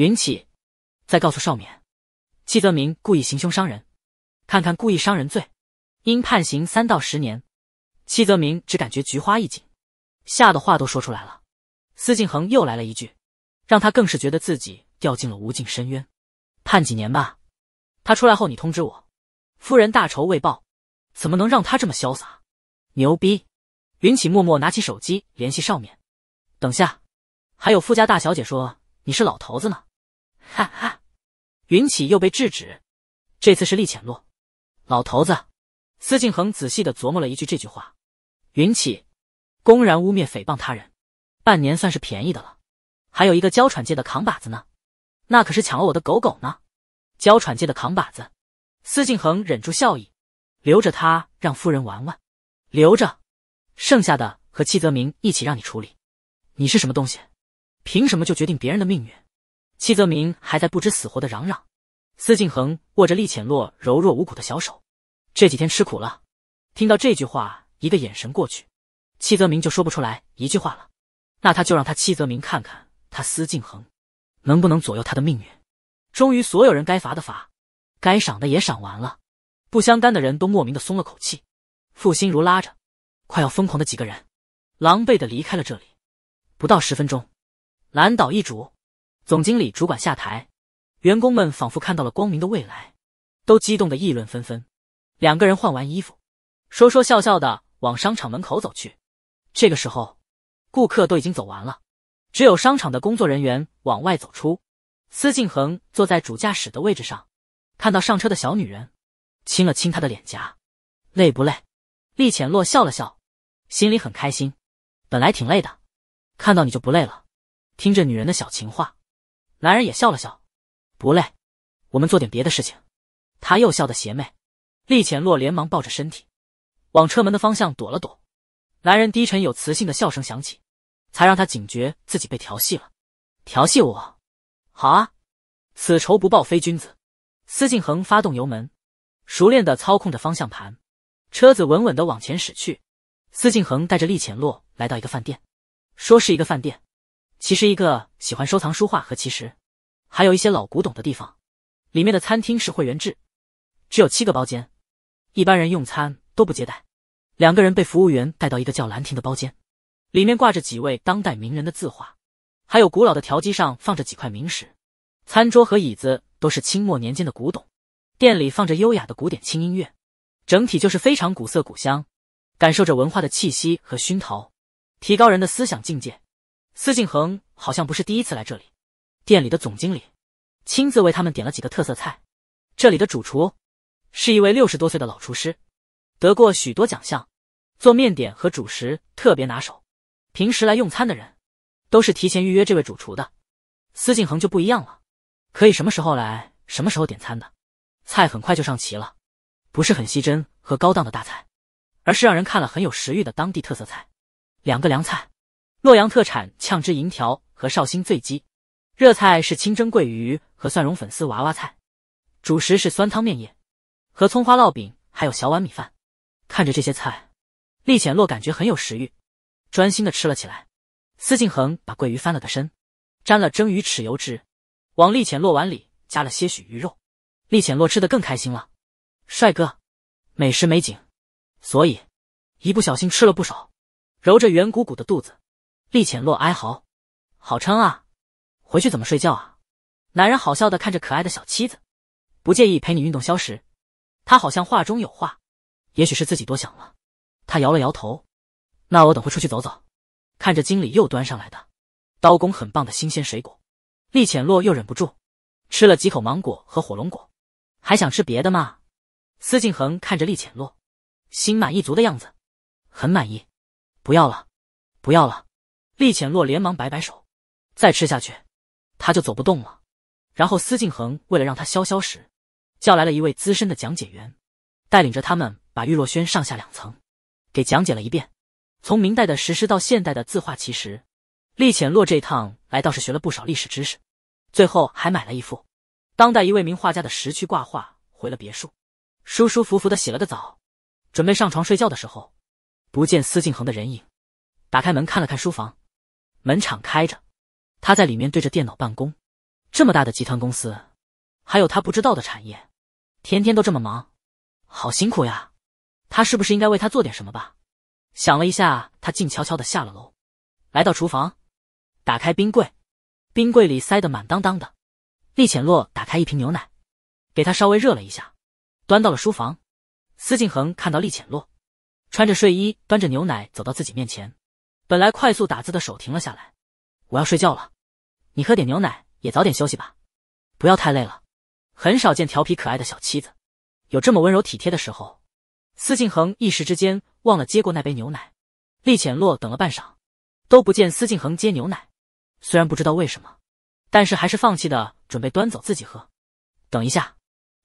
云起，再告诉少冕，戚泽明故意行凶伤人，看看故意伤人罪，应判刑三到十年。戚泽明只感觉菊花一紧，吓得话都说出来了。司静恒又来了一句，让他更是觉得自己掉进了无尽深渊。判几年吧，他出来后你通知我。夫人大仇未报，怎么能让他这么潇洒？牛逼！云起默默拿起手机联系少冕。等下，还有富家大小姐说你是老头子呢。哈哈，云起又被制止，这次是厉浅落。老头子，司静恒仔细的琢磨了一句这句话。云起，公然污蔑诽谤他人，半年算是便宜的了。还有一个娇喘界的扛把子呢，那可是抢了我的狗狗呢。娇喘界的扛把子，司静恒忍住笑意，留着他让夫人玩玩，留着，剩下的和戚泽明一起让你处理。你是什么东西？凭什么就决定别人的命运？戚泽明还在不知死活的嚷嚷，司静恒握着厉浅洛柔弱无骨的小手，这几天吃苦了。听到这句话，一个眼神过去，戚泽明就说不出来一句话了。那他就让他戚泽明看看，他司静恒能不能左右他的命运。终于，所有人该罚的罚，该赏的也赏完了，不相干的人都莫名的松了口气。傅心如拉着快要疯狂的几个人，狼狈的离开了这里。不到十分钟，蓝岛一主。总经理主管下台，员工们仿佛看到了光明的未来，都激动的议论纷纷。两个人换完衣服，说说笑笑的往商场门口走去。这个时候，顾客都已经走完了，只有商场的工作人员往外走出。司静恒坐在主驾驶的位置上，看到上车的小女人，亲了亲她的脸颊，累不累？厉浅洛笑了笑，心里很开心。本来挺累的，看到你就不累了。听着女人的小情话。男人也笑了笑，不累，我们做点别的事情。他又笑得邪魅，厉浅洛连忙抱着身体，往车门的方向躲了躲。男人低沉有磁性的笑声响起，才让他警觉自己被调戏了。调戏我？好啊，此仇不报非君子。司静恒发动油门，熟练的操控着方向盘，车子稳稳的往前驶去。司静恒带着厉浅洛来到一个饭店，说是一个饭店。其实一个喜欢收藏书画和奇石，还有一些老古董的地方，里面的餐厅是会员制，只有七个包间，一般人用餐都不接待。两个人被服务员带到一个叫兰亭的包间，里面挂着几位当代名人的字画，还有古老的条几上放着几块名石，餐桌和椅子都是清末年间的古董。店里放着优雅的古典轻音乐，整体就是非常古色古香，感受着文化的气息和熏陶，提高人的思想境界。司静恒好像不是第一次来这里，店里的总经理亲自为他们点了几个特色菜。这里的主厨是一位六十多岁的老厨师，得过许多奖项，做面点和主食特别拿手。平时来用餐的人都是提前预约这位主厨的，司静恒就不一样了，可以什么时候来什么时候点餐的。菜很快就上齐了，不是很吸珍和高档的大菜，而是让人看了很有食欲的当地特色菜，两个凉菜。洛阳特产炝汁银条和绍兴醉鸡，热菜是清蒸桂鱼和蒜蓉粉丝娃娃菜，主食是酸汤面叶和葱花烙饼，还有小碗米饭。看着这些菜，厉浅洛感觉很有食欲，专心的吃了起来。司静恒把桂鱼翻了个身，沾了蒸鱼豉油汁，往厉浅洛碗里加了些许鱼肉。厉浅洛吃的更开心了。帅哥，美食美景，所以一不小心吃了不少，揉着圆鼓鼓的肚子。厉浅落哀嚎：“好撑啊，回去怎么睡觉啊？”男人好笑的看着可爱的小妻子，不介意陪你运动消食。他好像话中有话，也许是自己多想了。他摇了摇头：“那我等会出去走走。”看着经理又端上来的，刀工很棒的新鲜水果，厉浅落又忍不住吃了几口芒果和火龙果，还想吃别的吗？司静恒看着厉浅落，心满意足的样子，很满意：“不要了，不要了。”厉浅洛连忙摆摆手，再吃下去，他就走不动了。然后司静恒为了让他消消食，叫来了一位资深的讲解员，带领着他们把玉落轩上下两层给讲解了一遍。从明代的石狮到现代的字画奇石，厉浅洛这一趟来倒是学了不少历史知识。最后还买了一幅当代一位名画家的石区挂画，回了别墅，舒舒服服的洗了个澡，准备上床睡觉的时候，不见司静恒的人影。打开门看了看书房。门敞开着，他在里面对着电脑办公。这么大的集团公司，还有他不知道的产业，天天都这么忙，好辛苦呀。他是不是应该为他做点什么吧？想了一下，他静悄悄的下了楼，来到厨房，打开冰柜，冰柜里塞得满当当的。厉浅洛打开一瓶牛奶，给他稍微热了一下，端到了书房。司静恒看到厉浅洛穿着睡衣，端着牛奶走到自己面前。本来快速打字的手停了下来，我要睡觉了，你喝点牛奶，也早点休息吧，不要太累了。很少见调皮可爱的小妻子有这么温柔体贴的时候。司静恒一时之间忘了接过那杯牛奶，厉浅洛等了半晌，都不见司静恒接牛奶，虽然不知道为什么，但是还是放弃的，准备端走自己喝。等一下，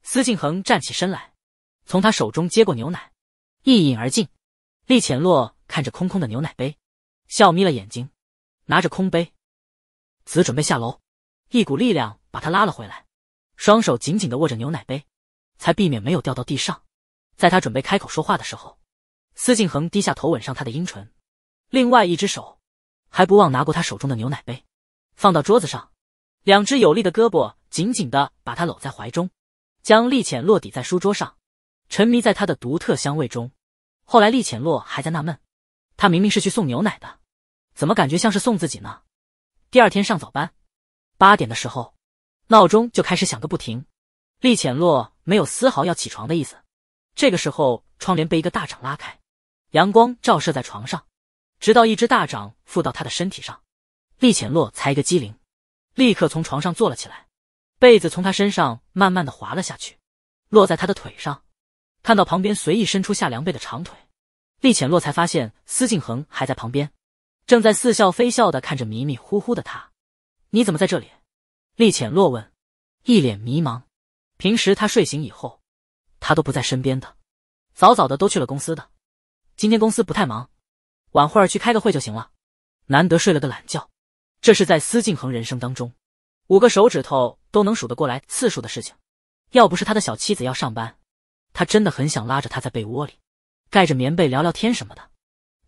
司静恒站起身来，从他手中接过牛奶，一饮而尽。厉浅洛看着空空的牛奶杯。笑眯了眼睛，拿着空杯，子准备下楼，一股力量把他拉了回来，双手紧紧的握着牛奶杯，才避免没有掉到地上。在他准备开口说话的时候，司静恒低下头吻上他的阴唇，另外一只手还不忘拿过他手中的牛奶杯，放到桌子上，两只有力的胳膊紧紧的把他搂在怀中，将厉浅落抵在书桌上，沉迷在他的独特香味中。后来厉浅落还在纳闷。他明明是去送牛奶的，怎么感觉像是送自己呢？第二天上早班，八点的时候，闹钟就开始响个不停。厉浅洛没有丝毫要起床的意思。这个时候，窗帘被一个大掌拉开，阳光照射在床上。直到一只大掌附到他的身体上，厉浅洛才一个机灵，立刻从床上坐了起来，被子从他身上慢慢的滑了下去，落在他的腿上。看到旁边随意伸出夏凉被的长腿。厉浅洛才发现司静恒还在旁边，正在似笑非笑的看着迷迷糊糊的他。你怎么在这里？厉浅洛问，一脸迷茫。平时他睡醒以后，他都不在身边的，早早的都去了公司的。今天公司不太忙，晚会儿去开个会就行了。难得睡了个懒觉，这是在司静恒人生当中五个手指头都能数得过来次数的事情。要不是他的小妻子要上班，他真的很想拉着他在被窝里。盖着棉被聊聊天什么的，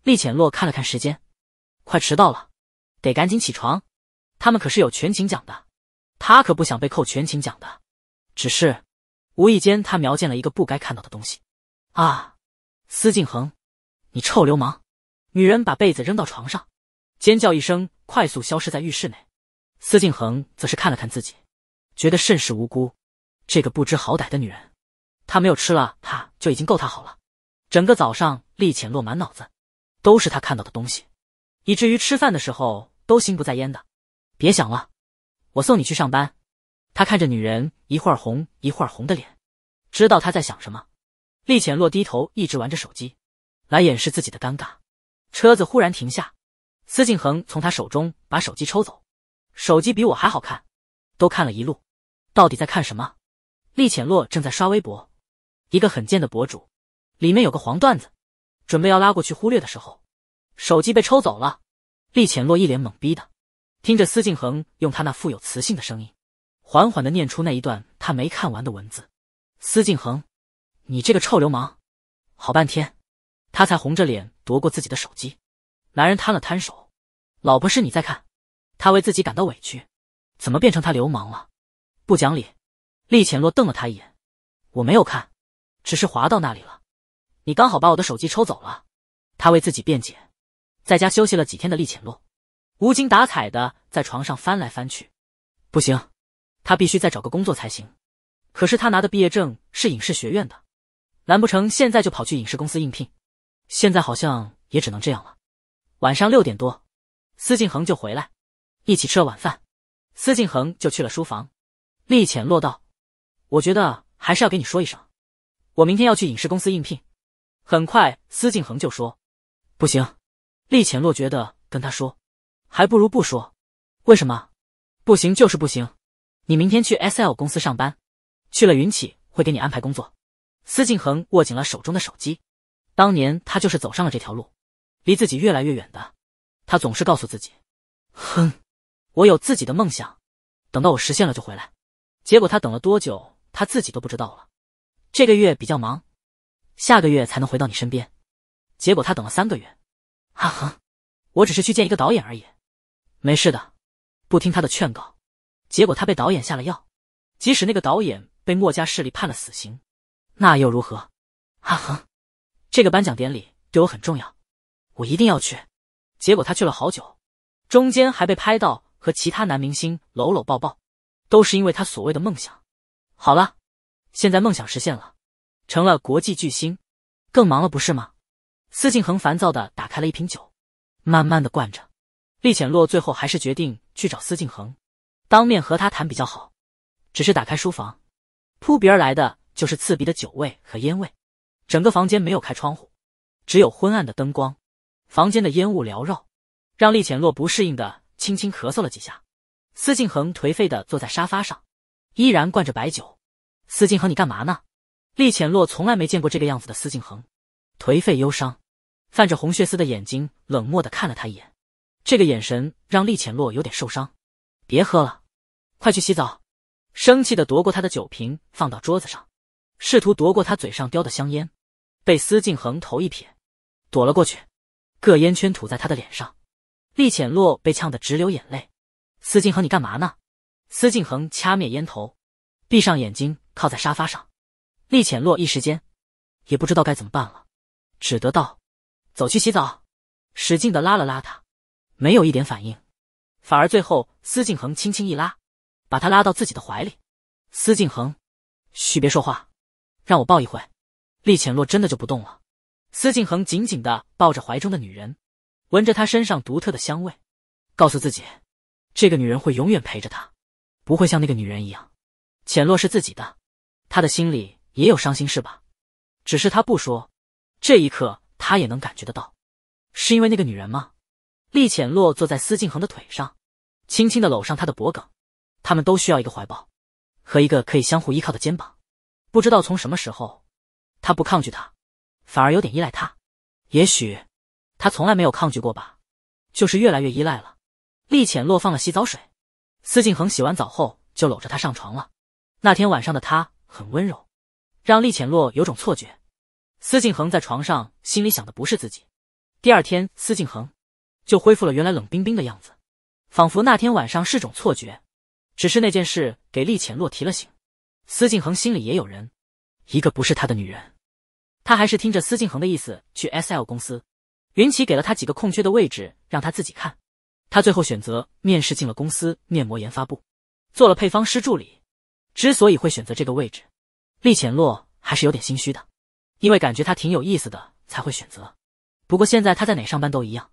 厉浅洛看了看时间，快迟到了，得赶紧起床。他们可是有全勤奖的，他可不想被扣全勤奖的。只是无意间他瞄见了一个不该看到的东西啊！司静恒，你臭流氓！女人把被子扔到床上，尖叫一声，快速消失在浴室内。司静恒则是看了看自己，觉得甚是无辜。这个不知好歹的女人，他没有吃了她就已经够他好了。整个早上，厉浅落满脑子，都是他看到的东西，以至于吃饭的时候都心不在焉的。别想了，我送你去上班。他看着女人一会儿红一会儿红的脸，知道她在想什么。厉浅洛低头一直玩着手机，来掩饰自己的尴尬。车子忽然停下，司静恒从他手中把手机抽走。手机比我还好看，都看了一路，到底在看什么？厉浅洛正在刷微博，一个很贱的博主。里面有个黄段子，准备要拉过去忽略的时候，手机被抽走了。厉浅洛一脸懵逼的听着司静恒用他那富有磁性的声音，缓缓的念出那一段他没看完的文字。司静恒，你这个臭流氓！好半天，他才红着脸夺过自己的手机。男人摊了摊手，老婆是你在看。他为自己感到委屈，怎么变成他流氓了？不讲理！厉浅洛瞪了他一眼，我没有看，只是滑到那里了。你刚好把我的手机抽走了，他为自己辩解。在家休息了几天的厉浅洛，无精打采的在床上翻来翻去。不行，他必须再找个工作才行。可是他拿的毕业证是影视学院的，难不成现在就跑去影视公司应聘？现在好像也只能这样了。晚上六点多，司静恒就回来，一起吃了晚饭。司静恒就去了书房。厉浅洛道：“我觉得还是要给你说一声，我明天要去影视公司应聘。”很快，司静恒就说：“不行。”厉浅洛觉得跟他说，还不如不说。为什么？不行就是不行。你明天去 S L 公司上班，去了云起会给你安排工作。司静恒握紧了手中的手机。当年他就是走上了这条路，离自己越来越远的。他总是告诉自己：“哼，我有自己的梦想，等到我实现了就回来。”结果他等了多久，他自己都不知道了。这个月比较忙。下个月才能回到你身边，结果他等了三个月。哈哈，我只是去见一个导演而已，没事的。不听他的劝告，结果他被导演下了药。即使那个导演被墨家势力判了死刑，那又如何？哈哈，这个颁奖典礼对我很重要，我一定要去。结果他去了好久，中间还被拍到和其他男明星搂搂抱抱，都是因为他所谓的梦想。好了，现在梦想实现了。成了国际巨星，更忙了不是吗？司静恒烦躁的打开了一瓶酒，慢慢的灌着。厉浅洛最后还是决定去找司静恒，当面和他谈比较好。只是打开书房，扑鼻而来的就是刺鼻的酒味和烟味，整个房间没有开窗户，只有昏暗的灯光，房间的烟雾缭绕，让厉浅洛不适应的轻轻咳嗽了几下。司静恒颓废的坐在沙发上，依然灌着白酒。司静恒，你干嘛呢？厉浅洛从来没见过这个样子的司静恒，颓废忧伤，泛着红血丝的眼睛冷漠的看了他一眼，这个眼神让厉浅洛有点受伤。别喝了，快去洗澡！生气的夺过他的酒瓶放到桌子上，试图夺过他嘴上叼的香烟，被司静恒头一撇，躲了过去，各烟圈吐在他的脸上，厉浅洛被呛得直流眼泪。司静恒，你干嘛呢？司静恒掐灭烟头，闭上眼睛靠在沙发上。厉浅落一时间也不知道该怎么办了，只得道：“走去洗澡。”使劲的拉了拉他，没有一点反应，反而最后司静恒轻轻一拉，把他拉到自己的怀里。司静恒，嘘，别说话，让我抱一会。厉浅落真的就不动了。司静恒紧紧的抱着怀中的女人，闻着她身上独特的香味，告诉自己，这个女人会永远陪着他，不会像那个女人一样。浅落是自己的，他的心里。也有伤心事吧，只是他不说。这一刻，他也能感觉得到，是因为那个女人吗？厉浅落坐在司静恒的腿上，轻轻的搂上他的脖颈。他们都需要一个怀抱，和一个可以相互依靠的肩膀。不知道从什么时候，他不抗拒他，反而有点依赖他。也许，他从来没有抗拒过吧，就是越来越依赖了。厉浅落放了洗澡水，司静恒洗完澡后就搂着他上床了。那天晚上的他很温柔。让厉浅洛有种错觉，司静恒在床上心里想的不是自己。第二天，司静恒就恢复了原来冷冰冰的样子，仿佛那天晚上是种错觉。只是那件事给厉浅洛提了醒，司静恒心里也有人，一个不是他的女人。他还是听着司静恒的意思去 S L 公司，云奇给了他几个空缺的位置让他自己看，他最后选择面试进了公司面膜研发部，做了配方师助理。之所以会选择这个位置。厉浅洛还是有点心虚的，因为感觉他挺有意思的才会选择。不过现在他在哪上班都一样，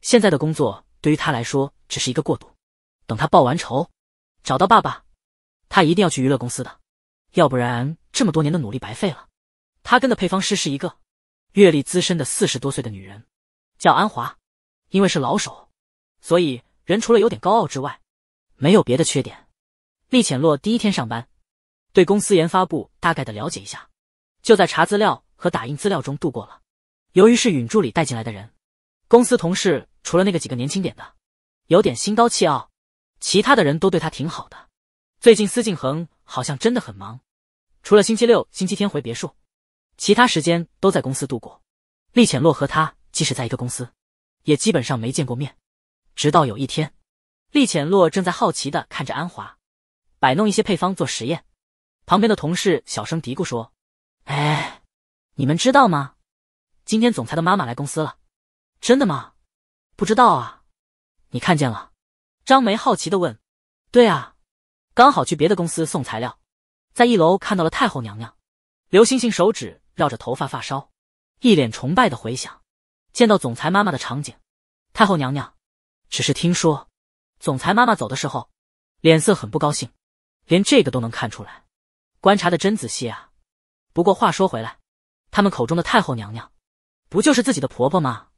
现在的工作对于他来说只是一个过渡。等他报完仇，找到爸爸，他一定要去娱乐公司的，要不然这么多年的努力白费了。他跟的配方师是一个阅历资深的四十多岁的女人，叫安华。因为是老手，所以人除了有点高傲之外，没有别的缺点。厉浅洛第一天上班。对公司研发部大概的了解一下，就在查资料和打印资料中度过了。由于是允助理带进来的人，公司同事除了那个几个年轻点的，有点心高气傲，其他的人都对他挺好的。最近司静恒好像真的很忙，除了星期六、星期天回别墅，其他时间都在公司度过。厉浅洛和他即使在一个公司，也基本上没见过面。直到有一天，厉浅洛正在好奇的看着安华，摆弄一些配方做实验。旁边的同事小声嘀咕说：“哎，你们知道吗？今天总裁的妈妈来公司了，真的吗？不知道啊。你看见了？”张梅好奇的问。“对啊，刚好去别的公司送材料，在一楼看到了太后娘娘。”刘星星手指绕着头发发梢，一脸崇拜的回想见到总裁妈妈的场景。太后娘娘，只是听说，总裁妈妈走的时候，脸色很不高兴，连这个都能看出来。观察的真仔细啊！不过话说回来，他们口中的太后娘娘，不就是自己的婆婆吗？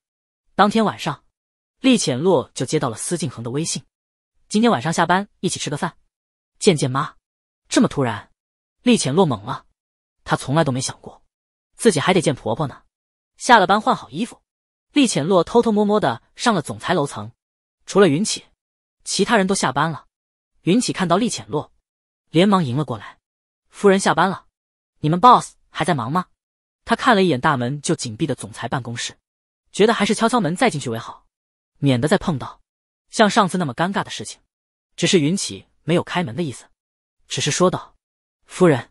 当天晚上，厉浅洛就接到了司静恒的微信：“今天晚上下班一起吃个饭，见见妈。”这么突然，厉浅洛懵了，他从来都没想过，自己还得见婆婆呢。下了班换好衣服，厉浅洛偷偷摸摸的上了总裁楼层。除了云起，其他人都下班了。云起看到厉浅洛，连忙迎了过来。夫人下班了，你们 boss 还在忙吗？他看了一眼大门就紧闭的总裁办公室，觉得还是敲敲门再进去为好，免得再碰到像上次那么尴尬的事情。只是云起没有开门的意思，只是说道：“夫人，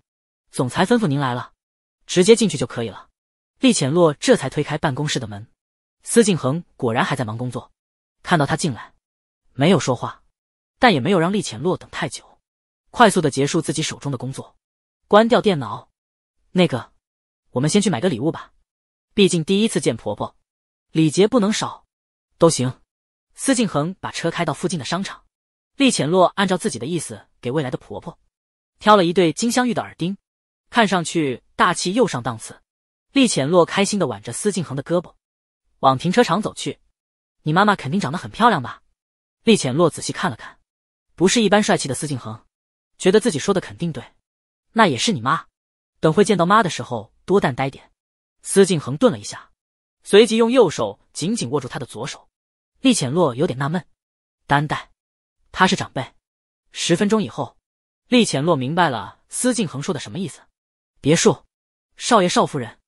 总裁吩咐您来了，直接进去就可以了。”厉浅洛这才推开办公室的门，司静恒果然还在忙工作，看到他进来，没有说话，但也没有让厉浅洛等太久，快速的结束自己手中的工作。关掉电脑，那个，我们先去买个礼物吧，毕竟第一次见婆婆，礼节不能少。都行，司静恒把车开到附近的商场，厉浅洛按照自己的意思给未来的婆婆挑了一对金镶玉的耳钉，看上去大气又上档次。厉浅洛开心的挽着司静恒的胳膊，往停车场走去。你妈妈肯定长得很漂亮吧？厉浅洛仔细看了看，不是一般帅气的司静恒，觉得自己说的肯定对。那也是你妈，等会见到妈的时候多担待点。司静恒顿了一下，随即用右手紧紧握住他的左手。厉浅洛有点纳闷，担待？他是长辈。十分钟以后，厉浅洛明白了司静恒说的什么意思。别墅，少爷、少夫人，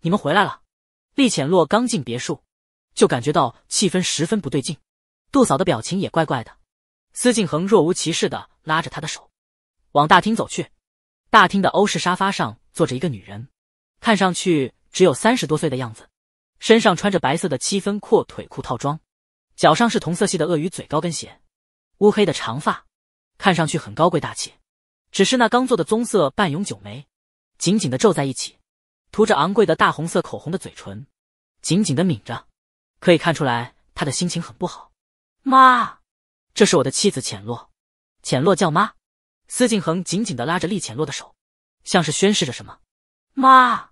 你们回来了。厉浅洛刚进别墅，就感觉到气氛十分不对劲，杜嫂的表情也怪怪的。司静恒若无其事的拉着他的手，往大厅走去。大厅的欧式沙发上坐着一个女人，看上去只有三十多岁的样子，身上穿着白色的七分阔腿裤套装，脚上是同色系的鳄鱼嘴高跟鞋，乌黑的长发，看上去很高贵大气。只是那刚做的棕色半永久眉，紧紧的皱在一起，涂着昂贵的大红色口红的嘴唇，紧紧的抿着，可以看出来他的心情很不好。妈，这是我的妻子浅洛，浅洛叫妈。司静恒紧紧的拉着厉浅洛的手，像是宣示着什么。妈，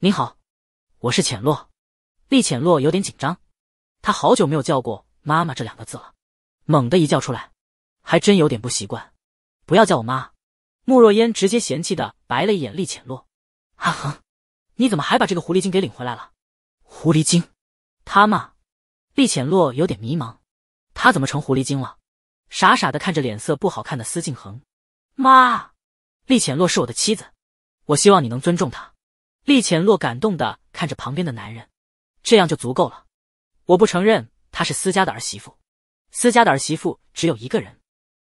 你好，我是浅洛。厉浅洛有点紧张，他好久没有叫过妈妈这两个字了，猛的一叫出来，还真有点不习惯。不要叫我妈！慕若烟直接嫌弃的白了一眼厉浅洛，阿恒，你怎么还把这个狐狸精给领回来了？狐狸精？她嘛？厉浅洛有点迷茫，她怎么成狐狸精了？傻傻的看着脸色不好看的司静恒。妈，厉浅洛是我的妻子，我希望你能尊重她。厉浅洛感动的看着旁边的男人，这样就足够了。我不承认她是司家的儿媳妇，司家的儿媳妇只有一个人，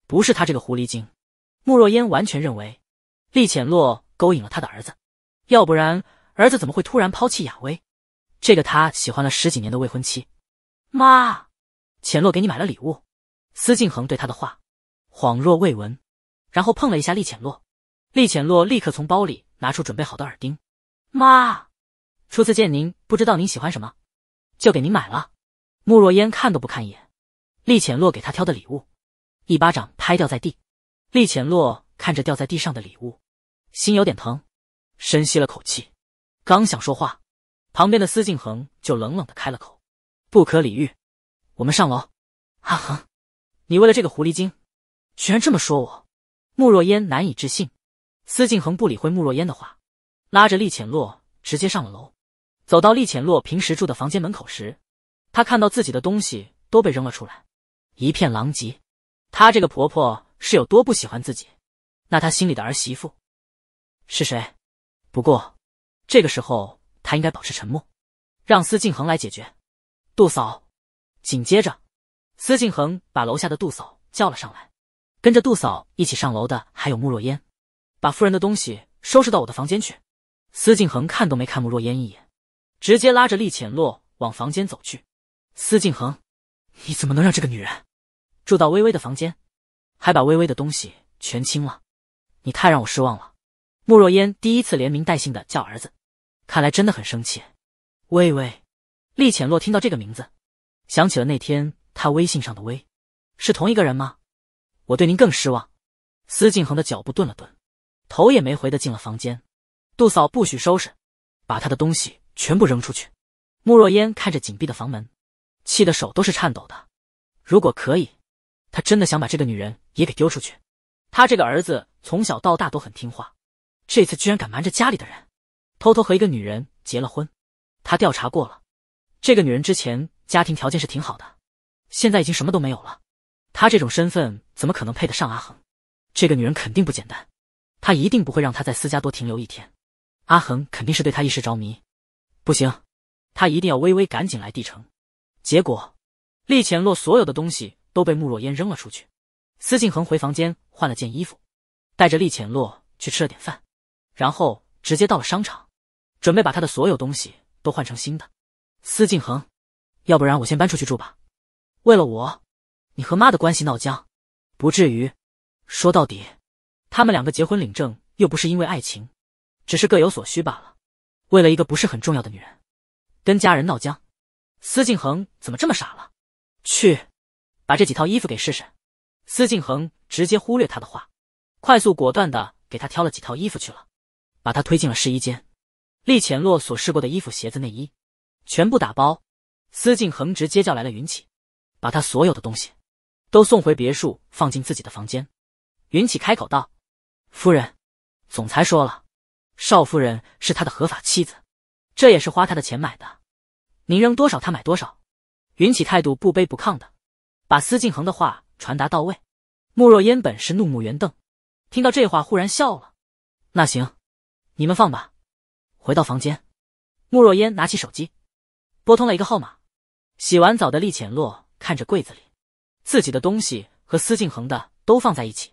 不是她这个狐狸精。慕若烟完全认为，厉浅洛勾引了他的儿子，要不然儿子怎么会突然抛弃雅薇，这个他喜欢了十几年的未婚妻？妈，浅洛给你买了礼物。司静恒对他的话，恍若未闻。然后碰了一下厉浅洛。厉浅洛立刻从包里拿出准备好的耳钉。妈，初次见您，不知道您喜欢什么，就给您买了。慕若烟看都不看一眼，厉浅洛给他挑的礼物，一巴掌拍掉在地。厉浅洛看着掉在地上的礼物，心有点疼，深吸了口气，刚想说话，旁边的司静恒就冷冷的开了口：“不可理喻，我们上楼。”阿恒，你为了这个狐狸精，居然这么说我。慕若烟难以置信，司静恒不理会慕若烟的话，拉着厉浅洛直接上了楼。走到厉浅洛平时住的房间门口时，他看到自己的东西都被扔了出来，一片狼藉。他这个婆婆是有多不喜欢自己？那她心里的儿媳妇是谁？不过，这个时候他应该保持沉默，让司静恒来解决。杜嫂，紧接着，司静恒把楼下的杜嫂叫了上来。跟着杜嫂一起上楼的还有慕若烟，把夫人的东西收拾到我的房间去。司静恒看都没看慕若烟一眼，直接拉着厉浅洛往房间走去。司静恒，你怎么能让这个女人住到微微的房间，还把微微的东西全清了？你太让我失望了。慕若烟第一次连名带姓的叫儿子，看来真的很生气。微微，厉浅洛听到这个名字，想起了那天他微信上的微，是同一个人吗？我对您更失望。司静恒的脚步顿了顿，头也没回的进了房间。杜嫂不许收拾，把他的东西全部扔出去。慕若烟看着紧闭的房门，气得手都是颤抖的。如果可以，她真的想把这个女人也给丢出去。她这个儿子从小到大都很听话，这次居然敢瞒着家里的人，偷偷和一个女人结了婚。她调查过了，这个女人之前家庭条件是挺好的，现在已经什么都没有了。他这种身份怎么可能配得上阿恒？这个女人肯定不简单，他一定不会让他在司家多停留一天。阿恒肯定是对她一时着迷，不行，他一定要微微赶紧来帝城。结果，厉浅洛所有的东西都被慕若烟扔了出去。司静恒回房间换了件衣服，带着厉浅洛去吃了点饭，然后直接到了商场，准备把他的所有东西都换成新的。司静恒，要不然我先搬出去住吧，为了我。你和妈的关系闹僵，不至于。说到底，他们两个结婚领证又不是因为爱情，只是各有所需罢了。为了一个不是很重要的女人，跟家人闹僵，司静恒怎么这么傻了？去，把这几套衣服给试试。司静恒直接忽略他的话，快速果断的给他挑了几套衣服去了，把他推进了试衣间。厉浅洛所试过的衣服、鞋子、内衣，全部打包。司静恒直接叫来了云起，把他所有的东西。都送回别墅，放进自己的房间。云起开口道：“夫人，总裁说了，少夫人是他的合法妻子，这也是花他的钱买的。您扔多少，他买多少。”云起态度不卑不亢的，把司静恒的话传达到位。慕若烟本是怒目圆瞪，听到这话忽然笑了：“那行，你们放吧。”回到房间，慕若烟拿起手机，拨通了一个号码。洗完澡的厉浅洛看着柜子里。自己的东西和司静恒的都放在一起，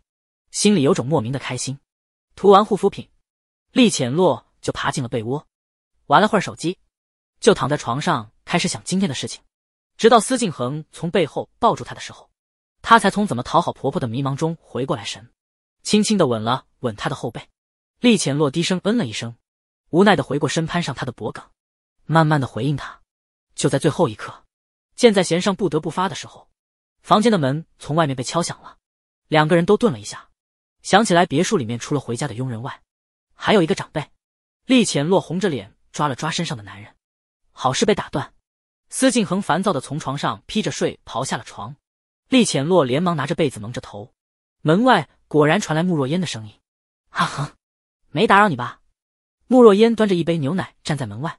心里有种莫名的开心。涂完护肤品，厉浅落就爬进了被窝，玩了会儿手机，就躺在床上开始想今天的事情。直到司静恒从背后抱住她的时候，她才从怎么讨好婆婆的迷茫中回过来神，轻轻的吻了吻她的后背。厉浅落低声嗯了一声，无奈的回过身攀上他的脖梗，慢慢的回应他。就在最后一刻，箭在弦上不得不发的时候。房间的门从外面被敲响了，两个人都顿了一下，想起来别墅里面除了回家的佣人外，还有一个长辈。厉浅洛红着脸抓了抓身上的男人，好事被打断。司静恒烦躁的从床上披着睡袍下了床，厉浅洛连忙拿着被子蒙着头。门外果然传来慕若烟的声音：“阿恒，没打扰你吧？”慕若烟端着一杯牛奶站在门外：“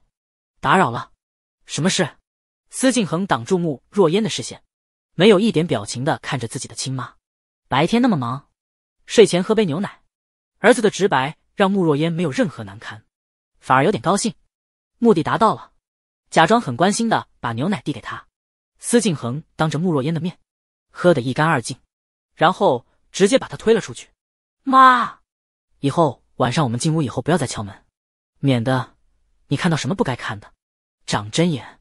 打扰了，什么事？”司静恒挡住慕若烟的视线。没有一点表情的看着自己的亲妈，白天那么忙，睡前喝杯牛奶。儿子的直白让慕若烟没有任何难堪，反而有点高兴。目的达到了，假装很关心的把牛奶递给他。司静恒当着慕若烟的面，喝的一干二净，然后直接把他推了出去。妈，以后晚上我们进屋以后不要再敲门，免得你看到什么不该看的，长针眼。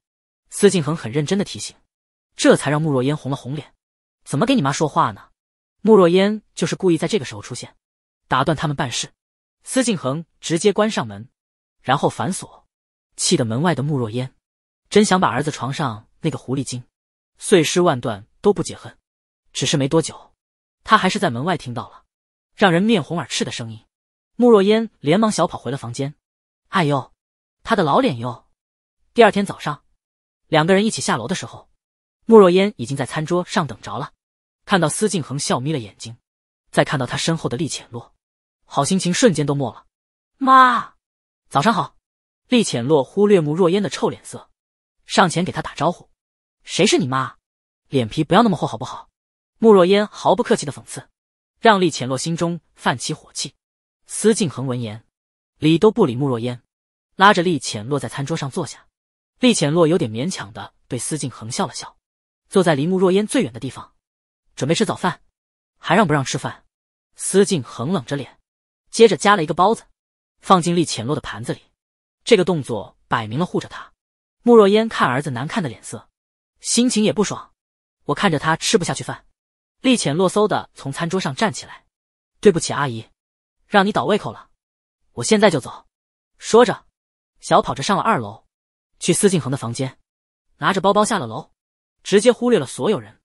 司静恒很认真的提醒。这才让慕若烟红了红脸，怎么给你妈说话呢？慕若烟就是故意在这个时候出现，打断他们办事。司静恒直接关上门，然后反锁，气得门外的慕若烟，真想把儿子床上那个狐狸精碎尸万段都不解恨。只是没多久，他还是在门外听到了让人面红耳赤的声音。慕若烟连忙小跑回了房间，哎呦，他的老脸哟！第二天早上，两个人一起下楼的时候。慕若烟已经在餐桌上等着了，看到司静恒笑眯了眼睛，再看到他身后的厉浅洛，好心情瞬间都没了。妈，早上好。厉浅洛忽略慕若烟的臭脸色，上前给他打招呼。谁是你妈？脸皮不要那么厚好不好？慕若烟毫不客气的讽刺，让厉浅洛心中泛起火气。司静恒闻言，理都不理慕若烟，拉着厉浅洛在餐桌上坐下。厉浅洛有点勉强的对司静恒笑了笑。坐在离慕若烟最远的地方，准备吃早饭，还让不让吃饭？司静恒冷着脸，接着夹了一个包子，放进厉浅落的盘子里。这个动作摆明了护着他。慕若烟看儿子难看的脸色，心情也不爽。我看着他吃不下去饭，厉浅落嗖的从餐桌上站起来，对不起阿姨，让你倒胃口了，我现在就走。说着，小跑着上了二楼，去司静恒的房间，拿着包包下了楼。直接忽略了所有人，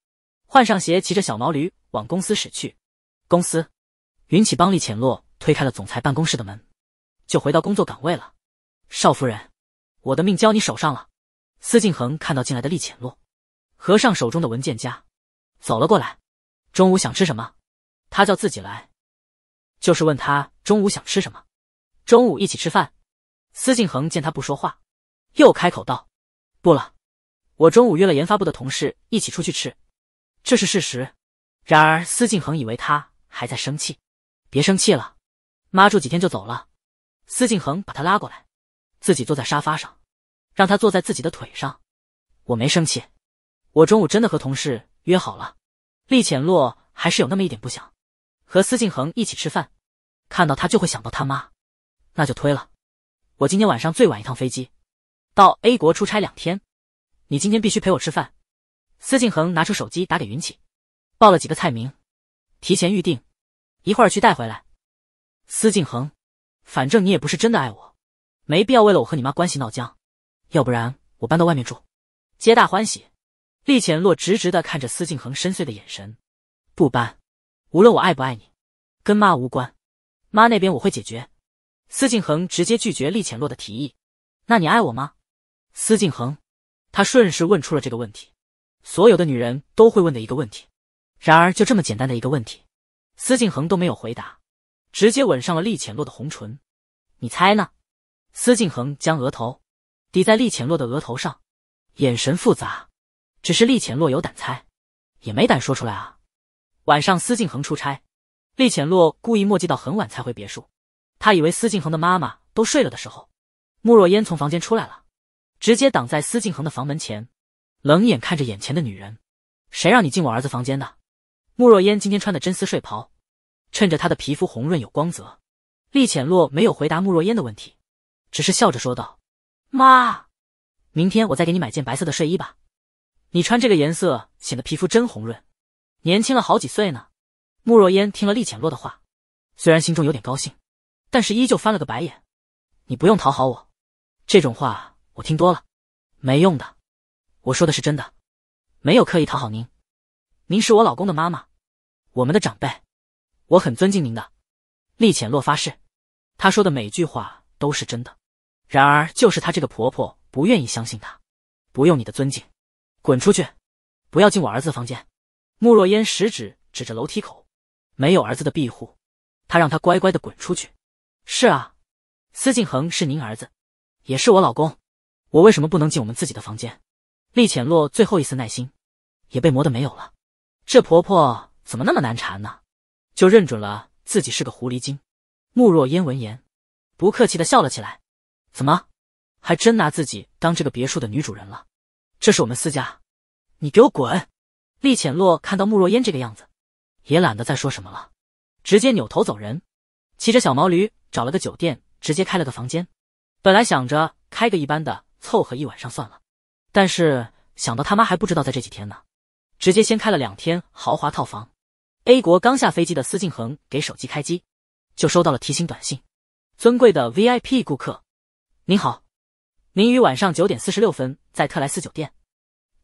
换上鞋，骑着小毛驴往公司驶去。公司，云起帮厉浅落推开了总裁办公室的门，就回到工作岗位了。少夫人，我的命交你手上了。司静恒看到进来的厉浅落，合上手中的文件夹，走了过来。中午想吃什么？他叫自己来，就是问他中午想吃什么。中午一起吃饭。司静恒见他不说话，又开口道：“不了。”我中午约了研发部的同事一起出去吃，这是事实。然而司静恒以为他还在生气，别生气了，妈住几天就走了。司静恒把他拉过来，自己坐在沙发上，让他坐在自己的腿上。我没生气，我中午真的和同事约好了。厉浅洛还是有那么一点不想和司静恒一起吃饭，看到他就会想到他妈，那就推了。我今天晚上最晚一趟飞机，到 A 国出差两天。你今天必须陪我吃饭。司静恒拿出手机打给云起，报了几个菜名，提前预定，一会儿去带回来。司静恒，反正你也不是真的爱我，没必要为了我和你妈关系闹僵。要不然我搬到外面住，皆大欢喜。厉浅洛直直的看着司静恒深邃的眼神，不搬。无论我爱不爱你，跟妈无关，妈那边我会解决。司静恒直接拒绝厉浅洛的提议。那你爱我吗？司静恒。他顺势问出了这个问题，所有的女人都会问的一个问题。然而就这么简单的一个问题，司静恒都没有回答，直接吻上了厉浅洛的红唇。你猜呢？司静恒将额头抵在厉浅洛的额头上，眼神复杂。只是厉浅洛有胆猜，也没胆说出来啊。晚上司静恒出差，厉浅洛故意磨叽到很晚才回别墅。他以为司静恒的妈妈都睡了的时候，慕若烟从房间出来了。直接挡在司静恒的房门前，冷眼看着眼前的女人，谁让你进我儿子房间的？慕若烟今天穿的真丝睡袍，趁着她的皮肤红润有光泽，厉浅洛没有回答慕若烟的问题，只是笑着说道：“妈，明天我再给你买件白色的睡衣吧，你穿这个颜色显得皮肤真红润，年轻了好几岁呢。”慕若烟听了厉浅洛的话，虽然心中有点高兴，但是依旧翻了个白眼：“你不用讨好我，这种话。”我听多了，没用的。我说的是真的，没有刻意讨好您。您是我老公的妈妈，我们的长辈，我很尊敬您的。厉浅洛发誓，她说的每句话都是真的。然而，就是她这个婆婆不愿意相信她。不用你的尊敬，滚出去！不要进我儿子房间。慕若烟食指指着楼梯口，没有儿子的庇护，她让她乖乖的滚出去。是啊，司静恒是您儿子，也是我老公。我为什么不能进我们自己的房间？厉浅洛最后一丝耐心，也被磨得没有了。这婆婆怎么那么难缠呢？就认准了自己是个狐狸精。慕若烟闻言，不客气的笑了起来：“怎么，还真拿自己当这个别墅的女主人了？”这是我们四家，你给我滚！厉浅洛看到慕若烟这个样子，也懒得再说什么了，直接扭头走人，骑着小毛驴找了个酒店，直接开了个房间。本来想着开个一般的。凑合一晚上算了，但是想到他妈还不知道在这几天呢，直接先开了两天豪华套房。A 国刚下飞机的司静恒给手机开机，就收到了提醒短信：“尊贵的 VIP 顾客，您好，您于晚上九点四十六分在特莱斯酒店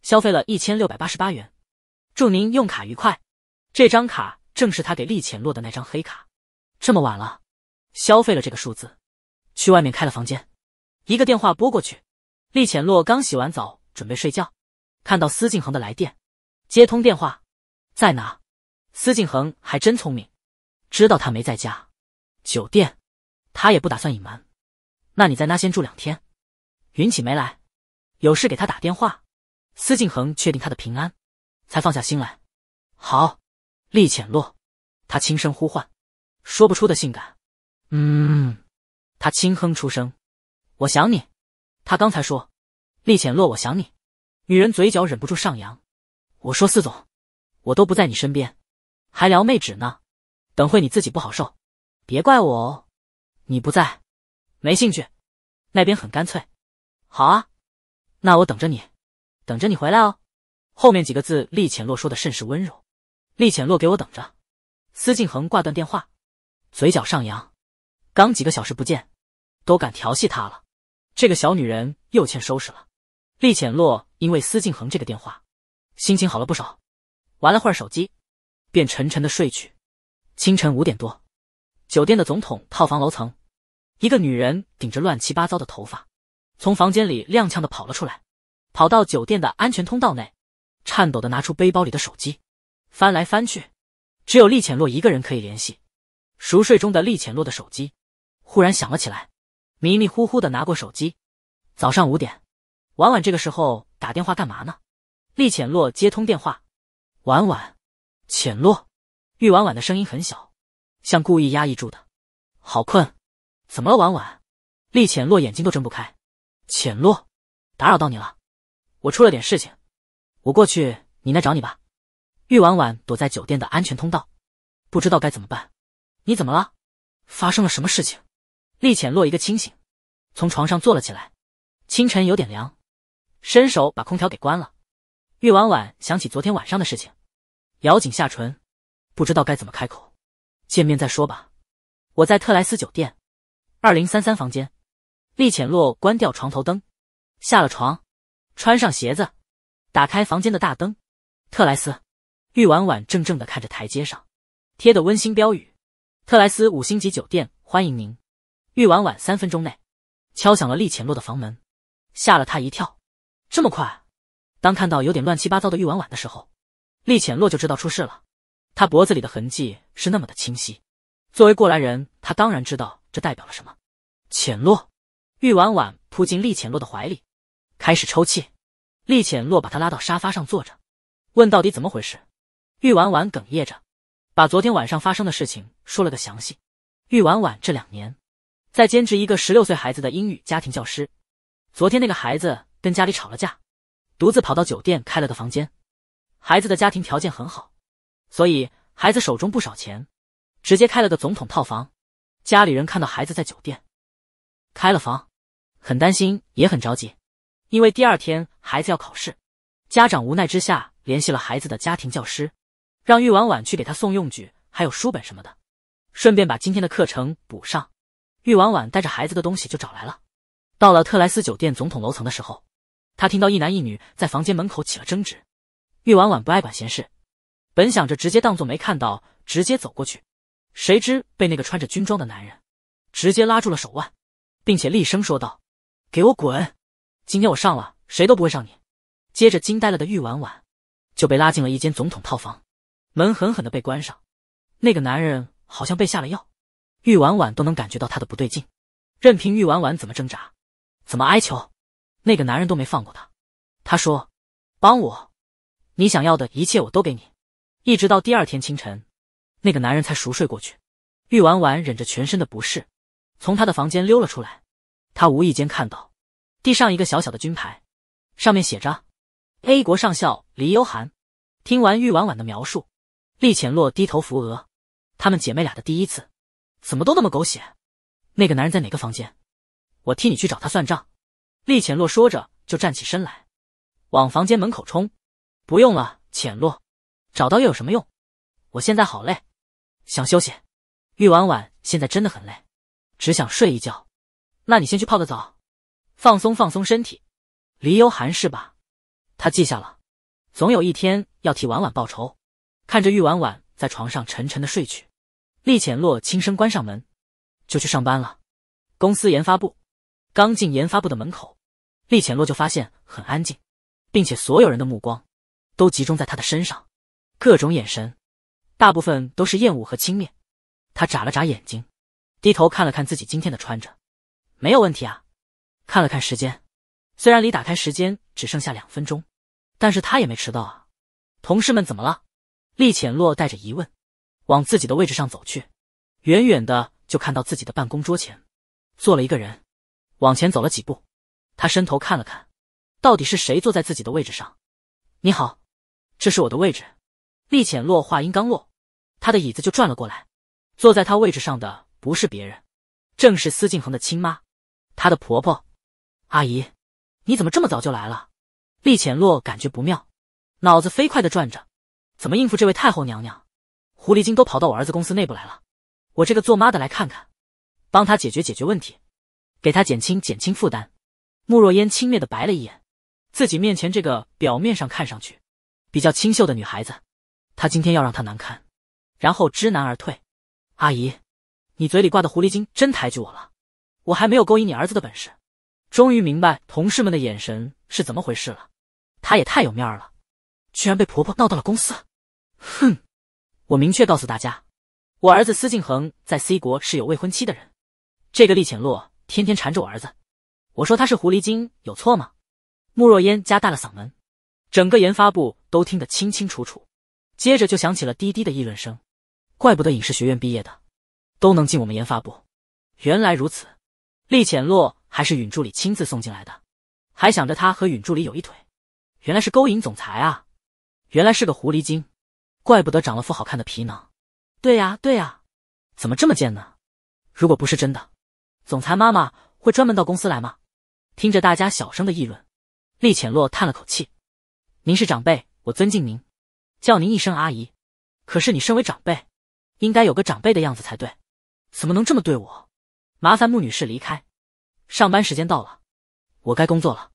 消费了一千六百八十八元，祝您用卡愉快。”这张卡正是他给厉浅落的那张黑卡。这么晚了，消费了这个数字，去外面开了房间，一个电话拨过去。厉浅洛刚洗完澡，准备睡觉，看到司静恒的来电，接通电话，在哪？司静恒还真聪明，知道他没在家，酒店，他也不打算隐瞒。那你在那先住两天，云起没来，有事给他打电话。司静恒确定他的平安，才放下心来。好，厉浅洛，他轻声呼唤，说不出的性感。嗯，他轻哼出声，我想你。他刚才说：“厉浅落，我想你。”女人嘴角忍不住上扬。我说：“司总，我都不在你身边，还撩妹纸呢，等会你自己不好受，别怪我哦。”你不在，没兴趣，那边很干脆。好啊，那我等着你，等着你回来哦。后面几个字，厉浅落说的甚是温柔。厉浅落，给我等着。司静恒挂断电话，嘴角上扬。刚几个小时不见，都敢调戏他了。这个小女人又欠收拾了。厉浅洛因为司静恒这个电话，心情好了不少，玩了会儿手机，便沉沉的睡去。清晨五点多，酒店的总统套房楼层，一个女人顶着乱七八糟的头发，从房间里踉跄的跑了出来，跑到酒店的安全通道内，颤抖的拿出背包里的手机，翻来翻去，只有厉浅洛一个人可以联系。熟睡中的厉浅洛的手机，忽然响了起来。迷迷糊糊的拿过手机，早上五点，婉婉这个时候打电话干嘛呢？厉浅洛接通电话，婉婉，浅洛，玉婉婉的声音很小，像故意压抑住的，好困，怎么了婉婉？厉浅洛眼睛都睁不开，浅洛，打扰到你了，我出了点事情，我过去你那找你吧。玉婉婉躲在酒店的安全通道，不知道该怎么办，你怎么了？发生了什么事情？厉浅落一个清醒，从床上坐了起来。清晨有点凉，伸手把空调给关了。玉婉婉想起昨天晚上的事情，咬紧下唇，不知道该怎么开口。见面再说吧。我在特莱斯酒店，二零三三房间。厉浅落关掉床头灯，下了床，穿上鞋子，打开房间的大灯。特莱斯，玉婉婉怔怔的看着台阶上贴的温馨标语：“特莱斯五星级酒店，欢迎您。”玉婉婉三分钟内敲响了厉浅落的房门，吓了他一跳。这么快，当看到有点乱七八糟的玉婉婉的时候，厉浅落就知道出事了。他脖子里的痕迹是那么的清晰。作为过来人，他当然知道这代表了什么。浅落，玉婉婉扑进厉浅落的怀里，开始抽泣。厉浅落把他拉到沙发上坐着，问到底怎么回事。玉婉婉哽咽着，把昨天晚上发生的事情说了个详细。玉婉婉这两年。在兼职一个十六岁孩子的英语家庭教师。昨天那个孩子跟家里吵了架，独自跑到酒店开了个房间。孩子的家庭条件很好，所以孩子手中不少钱，直接开了个总统套房。家里人看到孩子在酒店开了房，很担心也很着急，因为第二天孩子要考试。家长无奈之下联系了孩子的家庭教师，让玉婉婉去给他送用具还有书本什么的，顺便把今天的课程补上。玉婉婉带着孩子的东西就找来了，到了特莱斯酒店总统楼层的时候，他听到一男一女在房间门口起了争执。玉婉婉不爱管闲事，本想着直接当做没看到，直接走过去，谁知被那个穿着军装的男人直接拉住了手腕，并且厉声说道：“给我滚！今天我上了，谁都不会上你。”接着惊呆了的玉婉婉就被拉进了一间总统套房，门狠狠的被关上。那个男人好像被下了药。玉婉婉都能感觉到他的不对劲，任凭玉婉婉怎么挣扎，怎么哀求，那个男人都没放过她。他说：“帮我，你想要的一切我都给你。”一直到第二天清晨，那个男人才熟睡过去。玉婉婉忍着全身的不适，从他的房间溜了出来。她无意间看到地上一个小小的军牌，上面写着 “A 国上校李悠寒”。听完玉婉婉的描述，厉浅洛低头扶额。他们姐妹俩的第一次。怎么都那么狗血？那个男人在哪个房间？我替你去找他算账。厉浅洛说着就站起身来，往房间门口冲。不用了，浅洛，找到又有什么用？我现在好累，想休息。玉婉婉现在真的很累，只想睡一觉。那你先去泡个澡，放松放松身体。黎幽寒是吧？他记下了，总有一天要替婉婉报仇。看着玉婉婉在床上沉沉的睡去。厉浅洛轻声关上门，就去上班了。公司研发部，刚进研发部的门口，厉浅洛就发现很安静，并且所有人的目光都集中在他的身上，各种眼神，大部分都是厌恶和轻蔑。他眨了眨眼睛，低头看了看自己今天的穿着，没有问题啊。看了看时间，虽然离打开时间只剩下两分钟，但是他也没迟到啊。同事们怎么了？厉浅洛带着疑问。往自己的位置上走去，远远的就看到自己的办公桌前坐了一个人。往前走了几步，他伸头看了看，到底是谁坐在自己的位置上？你好，这是我的位置。厉浅落话音刚落，他的椅子就转了过来。坐在他位置上的不是别人，正是司静恒的亲妈，他的婆婆，阿姨。你怎么这么早就来了？厉浅落感觉不妙，脑子飞快的转着，怎么应付这位太后娘娘？狐狸精都跑到我儿子公司内部来了，我这个做妈的来看看，帮他解决解决问题，给他减轻减轻负担。慕若烟轻蔑的白了一眼自己面前这个表面上看上去比较清秀的女孩子，她今天要让她难堪，然后知难而退。阿姨，你嘴里挂的狐狸精真抬举我了，我还没有勾引你儿子的本事。终于明白同事们的眼神是怎么回事了，她也太有面儿了，居然被婆婆闹到了公司。哼。我明确告诉大家，我儿子司静恒在 C 国是有未婚妻的人。这个厉浅洛天天缠着我儿子，我说他是狐狸精有错吗？慕若烟加大了嗓门，整个研发部都听得清清楚楚。接着就响起了滴滴的议论声，怪不得影视学院毕业的都能进我们研发部，原来如此。厉浅洛还是允助理亲自送进来的，还想着他和允助理有一腿，原来是勾引总裁啊，原来是个狐狸精。怪不得长了副好看的皮囊，对呀对呀，怎么这么贱呢？如果不是真的，总裁妈妈会专门到公司来吗？听着大家小声的议论，厉浅洛叹了口气：“您是长辈，我尊敬您，叫您一声阿姨。可是你身为长辈，应该有个长辈的样子才对，怎么能这么对我？麻烦穆女士离开，上班时间到了，我该工作了。”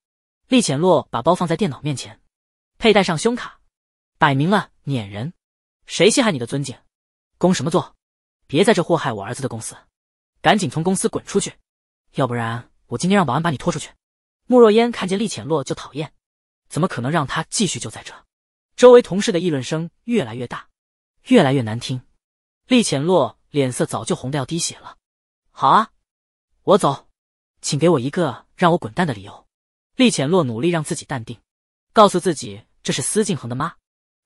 厉浅洛把包放在电脑面前，佩戴上胸卡，摆明了撵人。谁稀罕你的尊敬？工什么作？别在这祸害我儿子的公司，赶紧从公司滚出去！要不然我今天让保安把你拖出去！慕若烟看见厉浅洛就讨厌，怎么可能让他继续就在这？周围同事的议论声越来越大，越来越难听。厉浅洛脸色早就红的要滴血了。好啊，我走，请给我一个让我滚蛋的理由。厉浅洛努力让自己淡定，告诉自己这是司静恒的妈，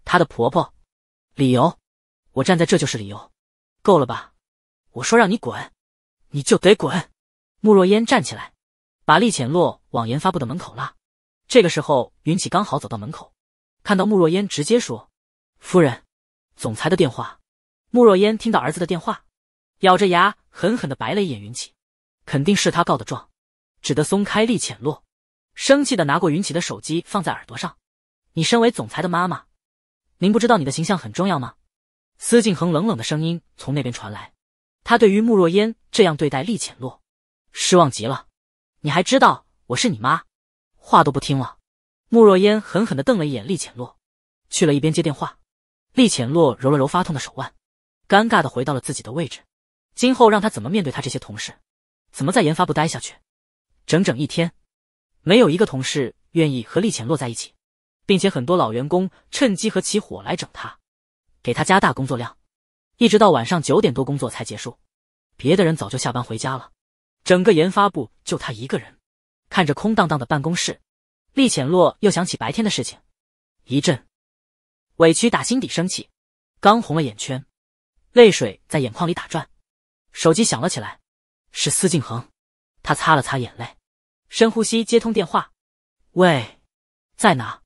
她的婆婆。理由，我站在这就是理由，够了吧？我说让你滚，你就得滚。慕若烟站起来，把厉浅洛往研发部的门口拉。这个时候，云起刚好走到门口，看到慕若烟，直接说：“夫人，总裁的电话。”慕若烟听到儿子的电话，咬着牙狠狠的白了一眼云起，肯定是他告的状，只得松开厉浅洛，生气的拿过云起的手机放在耳朵上：“你身为总裁的妈妈。”您不知道你的形象很重要吗？司静恒冷冷的声音从那边传来，他对于慕若烟这样对待厉浅洛失望极了。你还知道我是你妈？话都不听了。慕若烟狠狠的瞪了一眼厉浅洛，去了一边接电话。厉浅洛揉了揉发痛的手腕，尴尬的回到了自己的位置。今后让他怎么面对他这些同事？怎么在研发部待下去？整整一天，没有一个同事愿意和厉浅洛在一起。并且很多老员工趁机和起火来整他，给他加大工作量，一直到晚上九点多工作才结束。别的人早就下班回家了，整个研发部就他一个人。看着空荡荡的办公室，厉浅洛又想起白天的事情，一阵委屈打心底升起，刚红了眼圈，泪水在眼眶里打转。手机响了起来，是司静恒。他擦了擦眼泪，深呼吸接通电话：“喂，在哪？”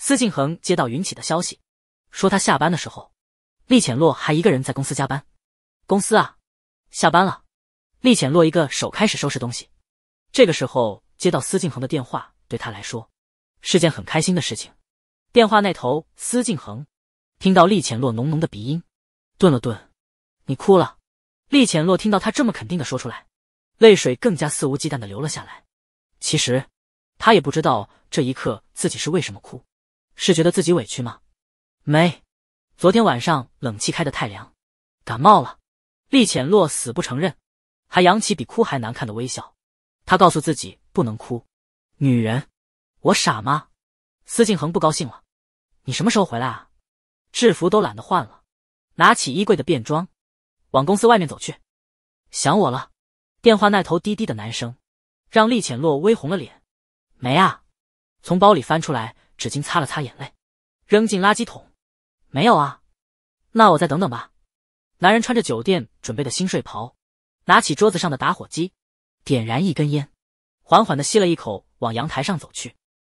司静恒接到云起的消息，说他下班的时候，厉浅洛还一个人在公司加班。公司啊，下班了，厉浅洛一个手开始收拾东西。这个时候接到司静恒的电话，对他来说是件很开心的事情。电话那头，司静恒听到厉浅洛浓浓的鼻音，顿了顿：“你哭了。”厉浅洛听到他这么肯定的说出来，泪水更加肆无忌惮的流了下来。其实他也不知道这一刻自己是为什么哭。是觉得自己委屈吗？没，昨天晚上冷气开的太凉，感冒了。厉浅洛死不承认，还扬起比哭还难看的微笑。他告诉自己不能哭，女人，我傻吗？司静恒不高兴了，你什么时候回来啊？制服都懒得换了，拿起衣柜的便装，往公司外面走去。想我了？电话那头低低的男声，让厉浅洛微红了脸。没啊，从包里翻出来。纸巾擦了擦眼泪，扔进垃圾桶。没有啊，那我再等等吧。男人穿着酒店准备的新睡袍，拿起桌子上的打火机，点燃一根烟，缓缓的吸了一口，往阳台上走去，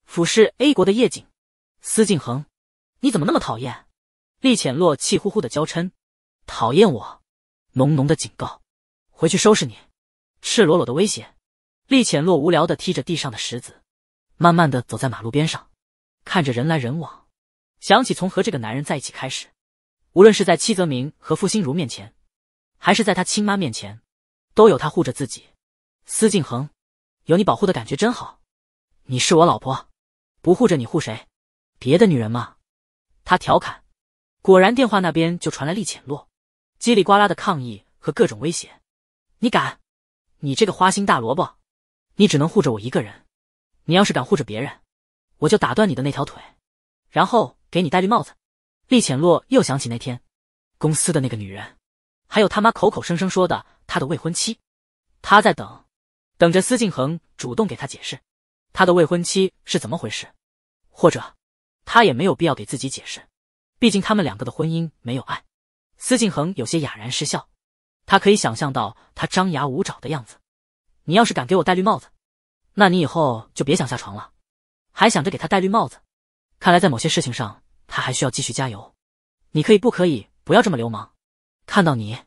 俯视 A 国的夜景。司静恒，你怎么那么讨厌？厉浅洛气呼呼的娇嗔。讨厌我？浓浓的警告。回去收拾你。赤裸裸的威胁。厉浅洛无聊的踢着地上的石子，慢慢的走在马路边上。看着人来人往，想起从和这个男人在一起开始，无论是在戚泽明和傅心如面前，还是在他亲妈面前，都有他护着自己。司静恒，有你保护的感觉真好。你是我老婆，不护着你护谁？别的女人吗？他调侃。果然，电话那边就传来厉浅落叽里呱啦的抗议和各种威胁。你敢？你这个花心大萝卜！你只能护着我一个人，你要是敢护着别人。我就打断你的那条腿，然后给你戴绿帽子。厉浅洛又想起那天，公司的那个女人，还有他妈口口声声说的他的未婚妻，他在等，等着司静恒主动给他解释，他的未婚妻是怎么回事，或者他也没有必要给自己解释，毕竟他们两个的婚姻没有爱。司静恒有些哑然失笑，他可以想象到他张牙舞爪的样子。你要是敢给我戴绿帽子，那你以后就别想下床了。还想着给他戴绿帽子，看来在某些事情上他还需要继续加油。你可以不可以不要这么流氓？看到你，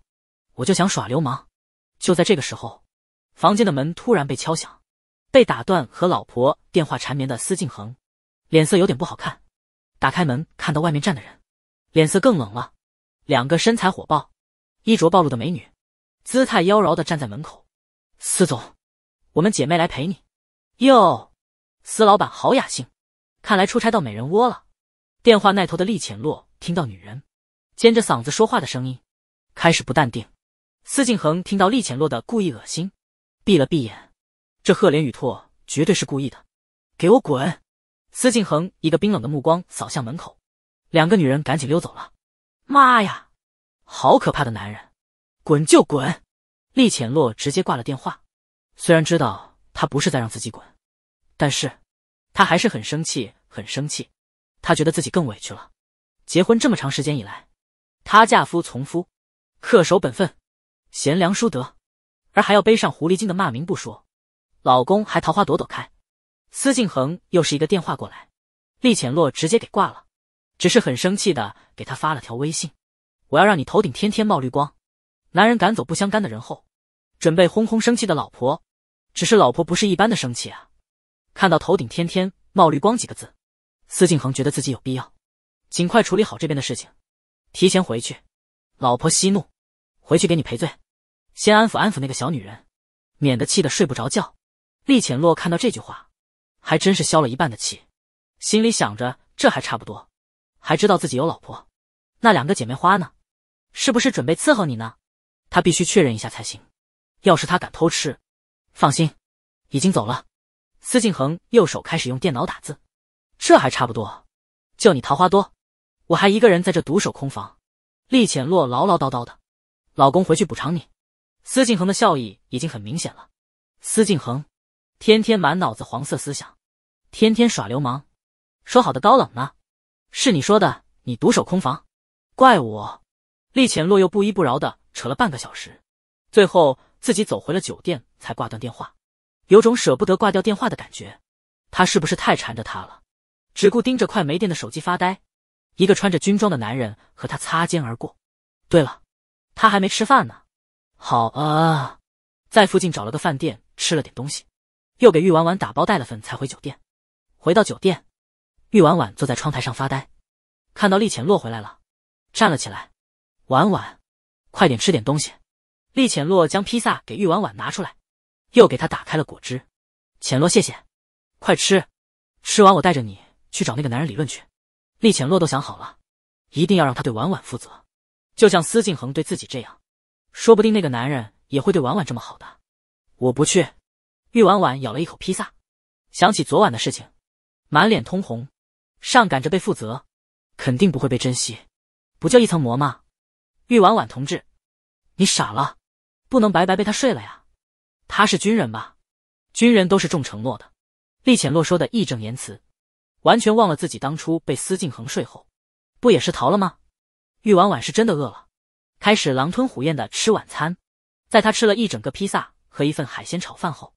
我就想耍流氓。就在这个时候，房间的门突然被敲响，被打断和老婆电话缠绵的司静恒，脸色有点不好看。打开门，看到外面站的人，脸色更冷了。两个身材火爆、衣着暴露的美女，姿态妖娆的站在门口。司总，我们姐妹来陪你。哟。司老板好雅兴，看来出差到美人窝了。电话那头的厉浅洛听到女人尖着嗓子说话的声音，开始不淡定。司静恒听到厉浅洛的故意恶心，闭了闭眼，这赫连宇拓绝对是故意的，给我滚！司静恒一个冰冷的目光扫向门口，两个女人赶紧溜走了。妈呀，好可怕的男人，滚就滚！厉浅洛直接挂了电话，虽然知道他不是在让自己滚。但是，他还是很生气，很生气。他觉得自己更委屈了。结婚这么长时间以来，他嫁夫从夫，恪守本分，贤良淑德，而还要背上狐狸精的骂名不说，老公还桃花朵朵开。司静恒又是一个电话过来，厉浅洛直接给挂了，只是很生气的给他发了条微信：“我要让你头顶天天冒绿光。”男人赶走不相干的人后，准备哄哄生气的老婆，只是老婆不是一般的生气啊。看到头顶天天冒绿光几个字，司静恒觉得自己有必要尽快处理好这边的事情，提前回去。老婆息怒，回去给你赔罪，先安抚安抚那个小女人，免得气得睡不着觉。厉浅洛看到这句话，还真是消了一半的气，心里想着这还差不多，还知道自己有老婆。那两个姐妹花呢？是不是准备伺候你呢？他必须确认一下才行。要是他敢偷吃，放心，已经走了。司静恒右手开始用电脑打字，这还差不多。就你桃花多，我还一个人在这独守空房。厉浅洛唠唠叨叨的，老公回去补偿你。司静恒的笑意已经很明显了。司静恒，天天满脑子黄色思想，天天耍流氓。说好的高冷呢？是你说的，你独守空房，怪我。厉浅洛又不依不饶的扯了半个小时，最后自己走回了酒店才挂断电话。有种舍不得挂掉电话的感觉，他是不是太缠着他了？只顾盯着快没电的手机发呆。一个穿着军装的男人和他擦肩而过。对了，他还没吃饭呢。好啊，在附近找了个饭店吃了点东西，又给玉婉婉打包带了份才回酒店。回到酒店，玉婉婉坐在窗台上发呆，看到厉浅洛回来了，站了起来。婉婉，快点吃点东西。厉浅洛将披萨给玉婉婉拿出来。又给他打开了果汁，浅洛谢谢，快吃，吃完我带着你去找那个男人理论去。厉浅洛都想好了，一定要让他对婉婉负责，就像司敬恒对自己这样，说不定那个男人也会对婉婉这么好的。我不去。玉婉婉咬了一口披萨，想起昨晚的事情，满脸通红，上赶着被负责，肯定不会被珍惜。不就一层膜吗？玉婉婉同志，你傻了，不能白白被他睡了呀。他是军人吧？军人都是重承诺的。厉浅洛说的义正言辞，完全忘了自己当初被司静恒睡后，不也是逃了吗？玉婉婉是真的饿了，开始狼吞虎咽的吃晚餐。在他吃了一整个披萨和一份海鲜炒饭后，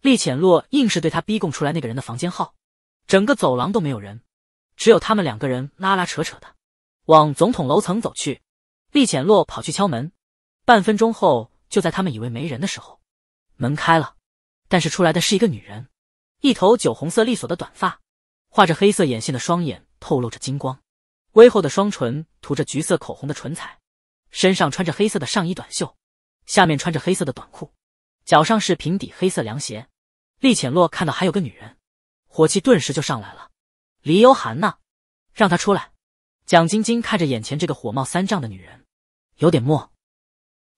厉浅洛硬是对他逼供出来那个人的房间号。整个走廊都没有人，只有他们两个人拉拉扯扯的往总统楼层走去。厉浅洛跑去敲门，半分钟后，就在他们以为没人的时候。门开了，但是出来的是一个女人，一头酒红色利索的短发，画着黑色眼线的双眼透露着金光，微厚的双唇涂着橘色口红的唇彩，身上穿着黑色的上衣短袖，下面穿着黑色的短裤，脚上是平底黑色凉鞋。厉浅洛看到还有个女人，火气顿时就上来了。李幽寒呢？让他出来。蒋晶晶看着眼前这个火冒三丈的女人，有点莫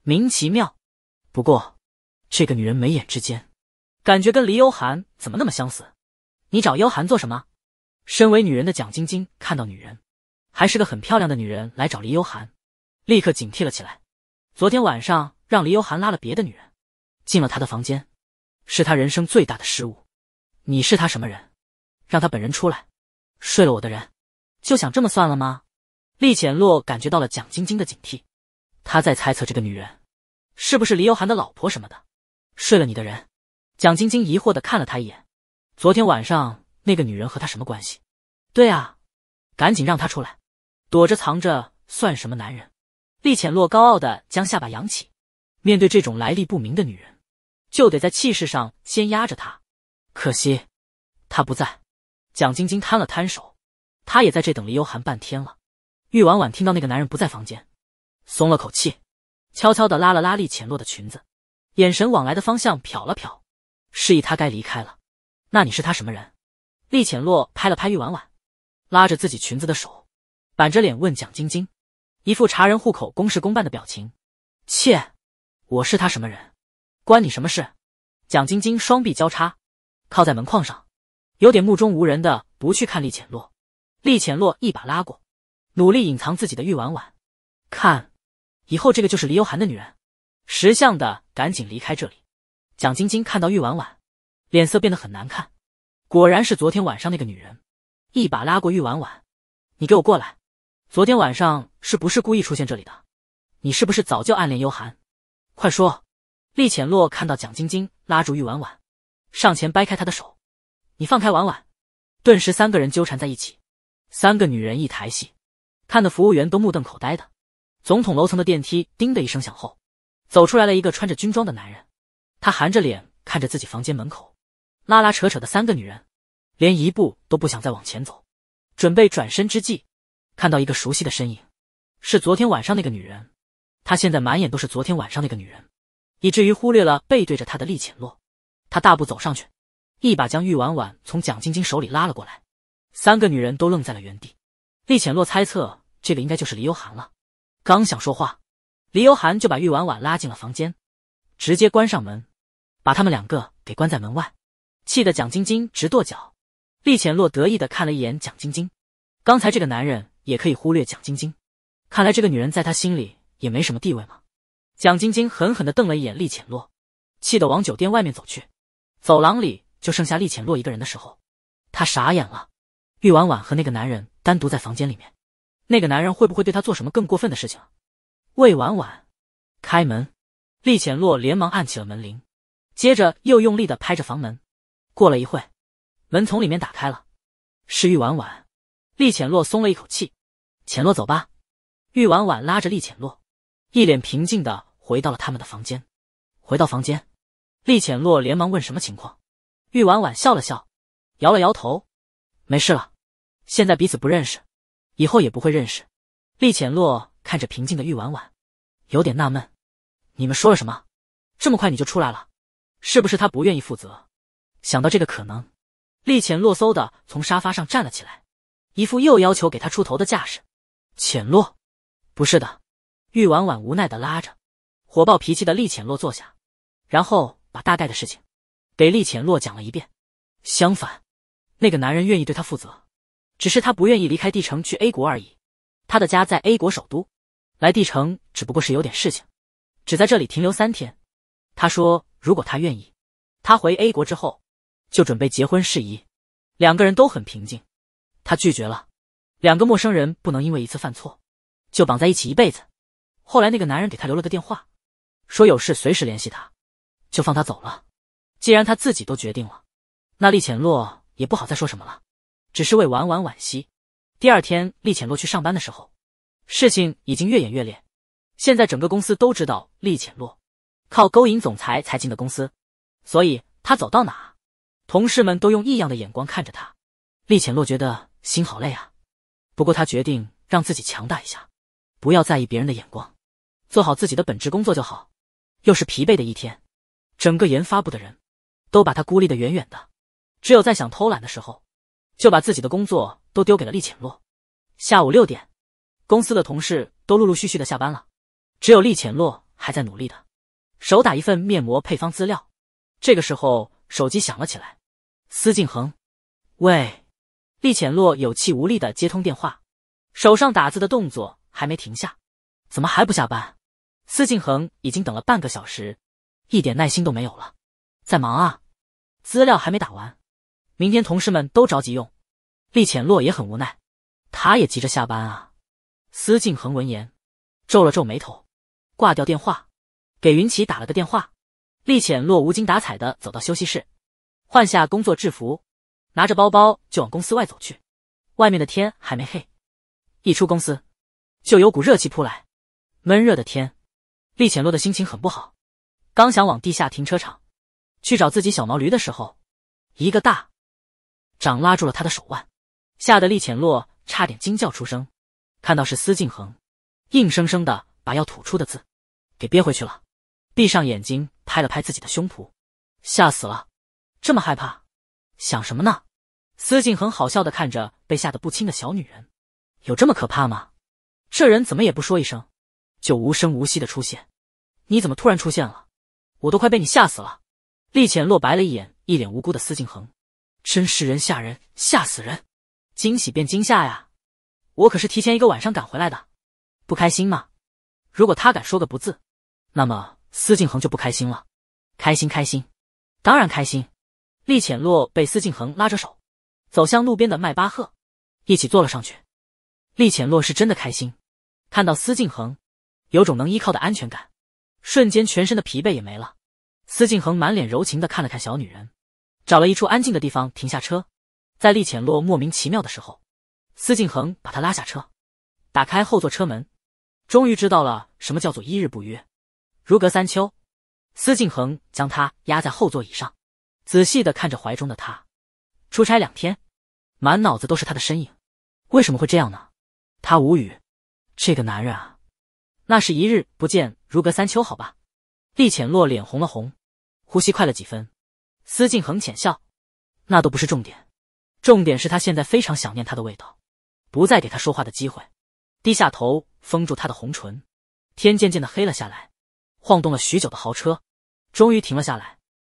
名其妙，不过。这个女人眉眼之间，感觉跟黎幽寒怎么那么相似？你找幽寒做什么？身为女人的蒋晶晶看到女人，还是个很漂亮的女人来找黎幽寒，立刻警惕了起来。昨天晚上让黎幽寒拉了别的女人，进了他的房间，是他人生最大的失误。你是他什么人？让他本人出来，睡了我的人，就想这么算了吗？厉浅洛感觉到了蒋晶晶的警惕，他在猜测这个女人是不是黎幽寒的老婆什么的。睡了你的人，蒋晶晶疑惑的看了他一眼。昨天晚上那个女人和他什么关系？对啊，赶紧让他出来，躲着藏着算什么男人？厉浅洛高傲的将下巴扬起，面对这种来历不明的女人，就得在气势上先压着她。可惜，他不在。蒋晶晶摊了摊手，他也在这等黎幽寒半天了。玉婉婉听到那个男人不在房间，松了口气，悄悄的拉了拉厉浅洛的裙子。眼神往来的方向瞟了瞟，示意他该离开了。那你是他什么人？厉浅洛拍了拍玉婉婉，拉着自己裙子的手，板着脸问蒋晶晶，一副查人户口、公事公办的表情。切，我是他什么人？关你什么事？蒋晶晶双臂交叉，靠在门框上，有点目中无人的不去看厉浅洛。厉浅洛一把拉过，努力隐藏自己的玉婉婉，看，以后这个就是李幽寒的女人。识相的，赶紧离开这里。蒋晶晶看到玉婉婉，脸色变得很难看。果然是昨天晚上那个女人，一把拉过玉婉婉：“你给我过来！昨天晚上是不是故意出现这里的？你是不是早就暗恋幽寒？快说！”厉浅洛看到蒋晶晶拉住玉婉婉，上前掰开她的手：“你放开婉婉！”顿时，三个人纠缠在一起。三个女人一台戏，看的服务员都目瞪口呆的。总统楼层的电梯叮的一声响后。走出来了一个穿着军装的男人，他含着脸看着自己房间门口，拉拉扯扯的三个女人，连一步都不想再往前走，准备转身之际，看到一个熟悉的身影，是昨天晚上那个女人，他现在满眼都是昨天晚上那个女人，以至于忽略了背对着他的厉浅洛。他大步走上去，一把将玉婉婉从蒋晶晶手里拉了过来，三个女人都愣在了原地，厉浅洛猜测这个应该就是李幽寒了，刚想说话。李幽涵就把玉婉婉拉进了房间，直接关上门，把他们两个给关在门外，气得蒋晶晶直跺脚。厉浅洛得意的看了一眼蒋晶晶，刚才这个男人也可以忽略蒋晶晶，看来这个女人在他心里也没什么地位嘛。蒋晶晶狠狠的瞪了一眼厉浅洛，气得往酒店外面走去。走廊里就剩下厉浅洛一个人的时候，他傻眼了，玉婉婉和那个男人单独在房间里面，那个男人会不会对他做什么更过分的事情？魏婉婉，开门。厉浅洛连忙按起了门铃，接着又用力的拍着房门。过了一会，门从里面打开了，是玉婉婉。厉浅洛松了一口气。浅洛，走吧。玉婉婉拉着厉浅洛，一脸平静的回到了他们的房间。回到房间，厉浅洛连忙问什么情况。玉婉婉笑了笑，摇了摇头，没事了。现在彼此不认识，以后也不会认识。厉浅洛。看着平静的玉婉婉，有点纳闷，你们说了什么？这么快你就出来了？是不是他不愿意负责？想到这个可能，厉浅落嗖的从沙发上站了起来，一副又要求给他出头的架势。浅落，不是的。玉婉婉无奈的拉着火爆脾气的厉浅落坐下，然后把大概的事情给厉浅落讲了一遍。相反，那个男人愿意对他负责，只是他不愿意离开帝城去 A 国而已。他的家在 A 国首都，来帝城只不过是有点事情，只在这里停留三天。他说如果他愿意，他回 A 国之后就准备结婚事宜。两个人都很平静，他拒绝了。两个陌生人不能因为一次犯错就绑在一起一辈子。后来那个男人给他留了个电话，说有事随时联系他，就放他走了。既然他自己都决定了，那厉浅落也不好再说什么了，只是为婉婉惋惜。第二天，厉浅洛去上班的时候，事情已经越演越烈。现在整个公司都知道厉浅洛靠勾引总裁才进的公司，所以他走到哪，同事们都用异样的眼光看着他。厉浅洛觉得心好累啊！不过他决定让自己强大一下，不要在意别人的眼光，做好自己的本职工作就好。又是疲惫的一天，整个研发部的人都把他孤立的远远的。只有在想偷懒的时候，就把自己的工作。都丢给了厉浅洛。下午六点，公司的同事都陆陆续续的下班了，只有厉浅洛还在努力的手打一份面膜配方资料。这个时候，手机响了起来。司静恒，喂？厉浅洛有气无力的接通电话，手上打字的动作还没停下。怎么还不下班？司静恒已经等了半个小时，一点耐心都没有了。在忙啊，资料还没打完，明天同事们都着急用。厉浅洛也很无奈，他也急着下班啊。司静恒闻言皱了皱眉头，挂掉电话，给云奇打了个电话。厉浅洛无精打采的走到休息室，换下工作制服，拿着包包就往公司外走去。外面的天还没黑，一出公司就有股热气扑来，闷热的天，厉浅洛的心情很不好。刚想往地下停车场去找自己小毛驴的时候，一个大掌拉住了他的手腕。吓得厉浅落差点惊叫出声，看到是司静恒，硬生生的把要吐出的字给憋回去了，闭上眼睛拍了拍自己的胸脯，吓死了，这么害怕，想什么呢？司静恒好笑的看着被吓得不轻的小女人，有这么可怕吗？这人怎么也不说一声，就无声无息的出现？你怎么突然出现了？我都快被你吓死了！厉浅落白了一眼一脸无辜的司静恒，真是人吓人，吓死人。惊喜变惊吓呀！我可是提前一个晚上赶回来的，不开心吗？如果他敢说个不字，那么司静恒就不开心了。开心，开心，当然开心。厉浅洛被司静恒拉着手，走向路边的迈巴赫，一起坐了上去。厉浅洛是真的开心，看到司静恒，有种能依靠的安全感，瞬间全身的疲惫也没了。司静恒满脸柔情的看了看小女人，找了一处安静的地方停下车。在厉浅洛莫名其妙的时候，司静恒把他拉下车，打开后座车门，终于知道了什么叫做一日不约，如隔三秋。司静恒将他压在后座椅上，仔细的看着怀中的他。出差两天，满脑子都是他的身影，为什么会这样呢？他无语。这个男人啊，那是一日不见如隔三秋，好吧。厉浅洛脸红了红，呼吸快了几分。司静恒浅笑，那都不是重点。重点是他现在非常想念他的味道，不再给他说话的机会，低下头封住他的红唇。天渐渐的黑了下来，晃动了许久的豪车，终于停了下来。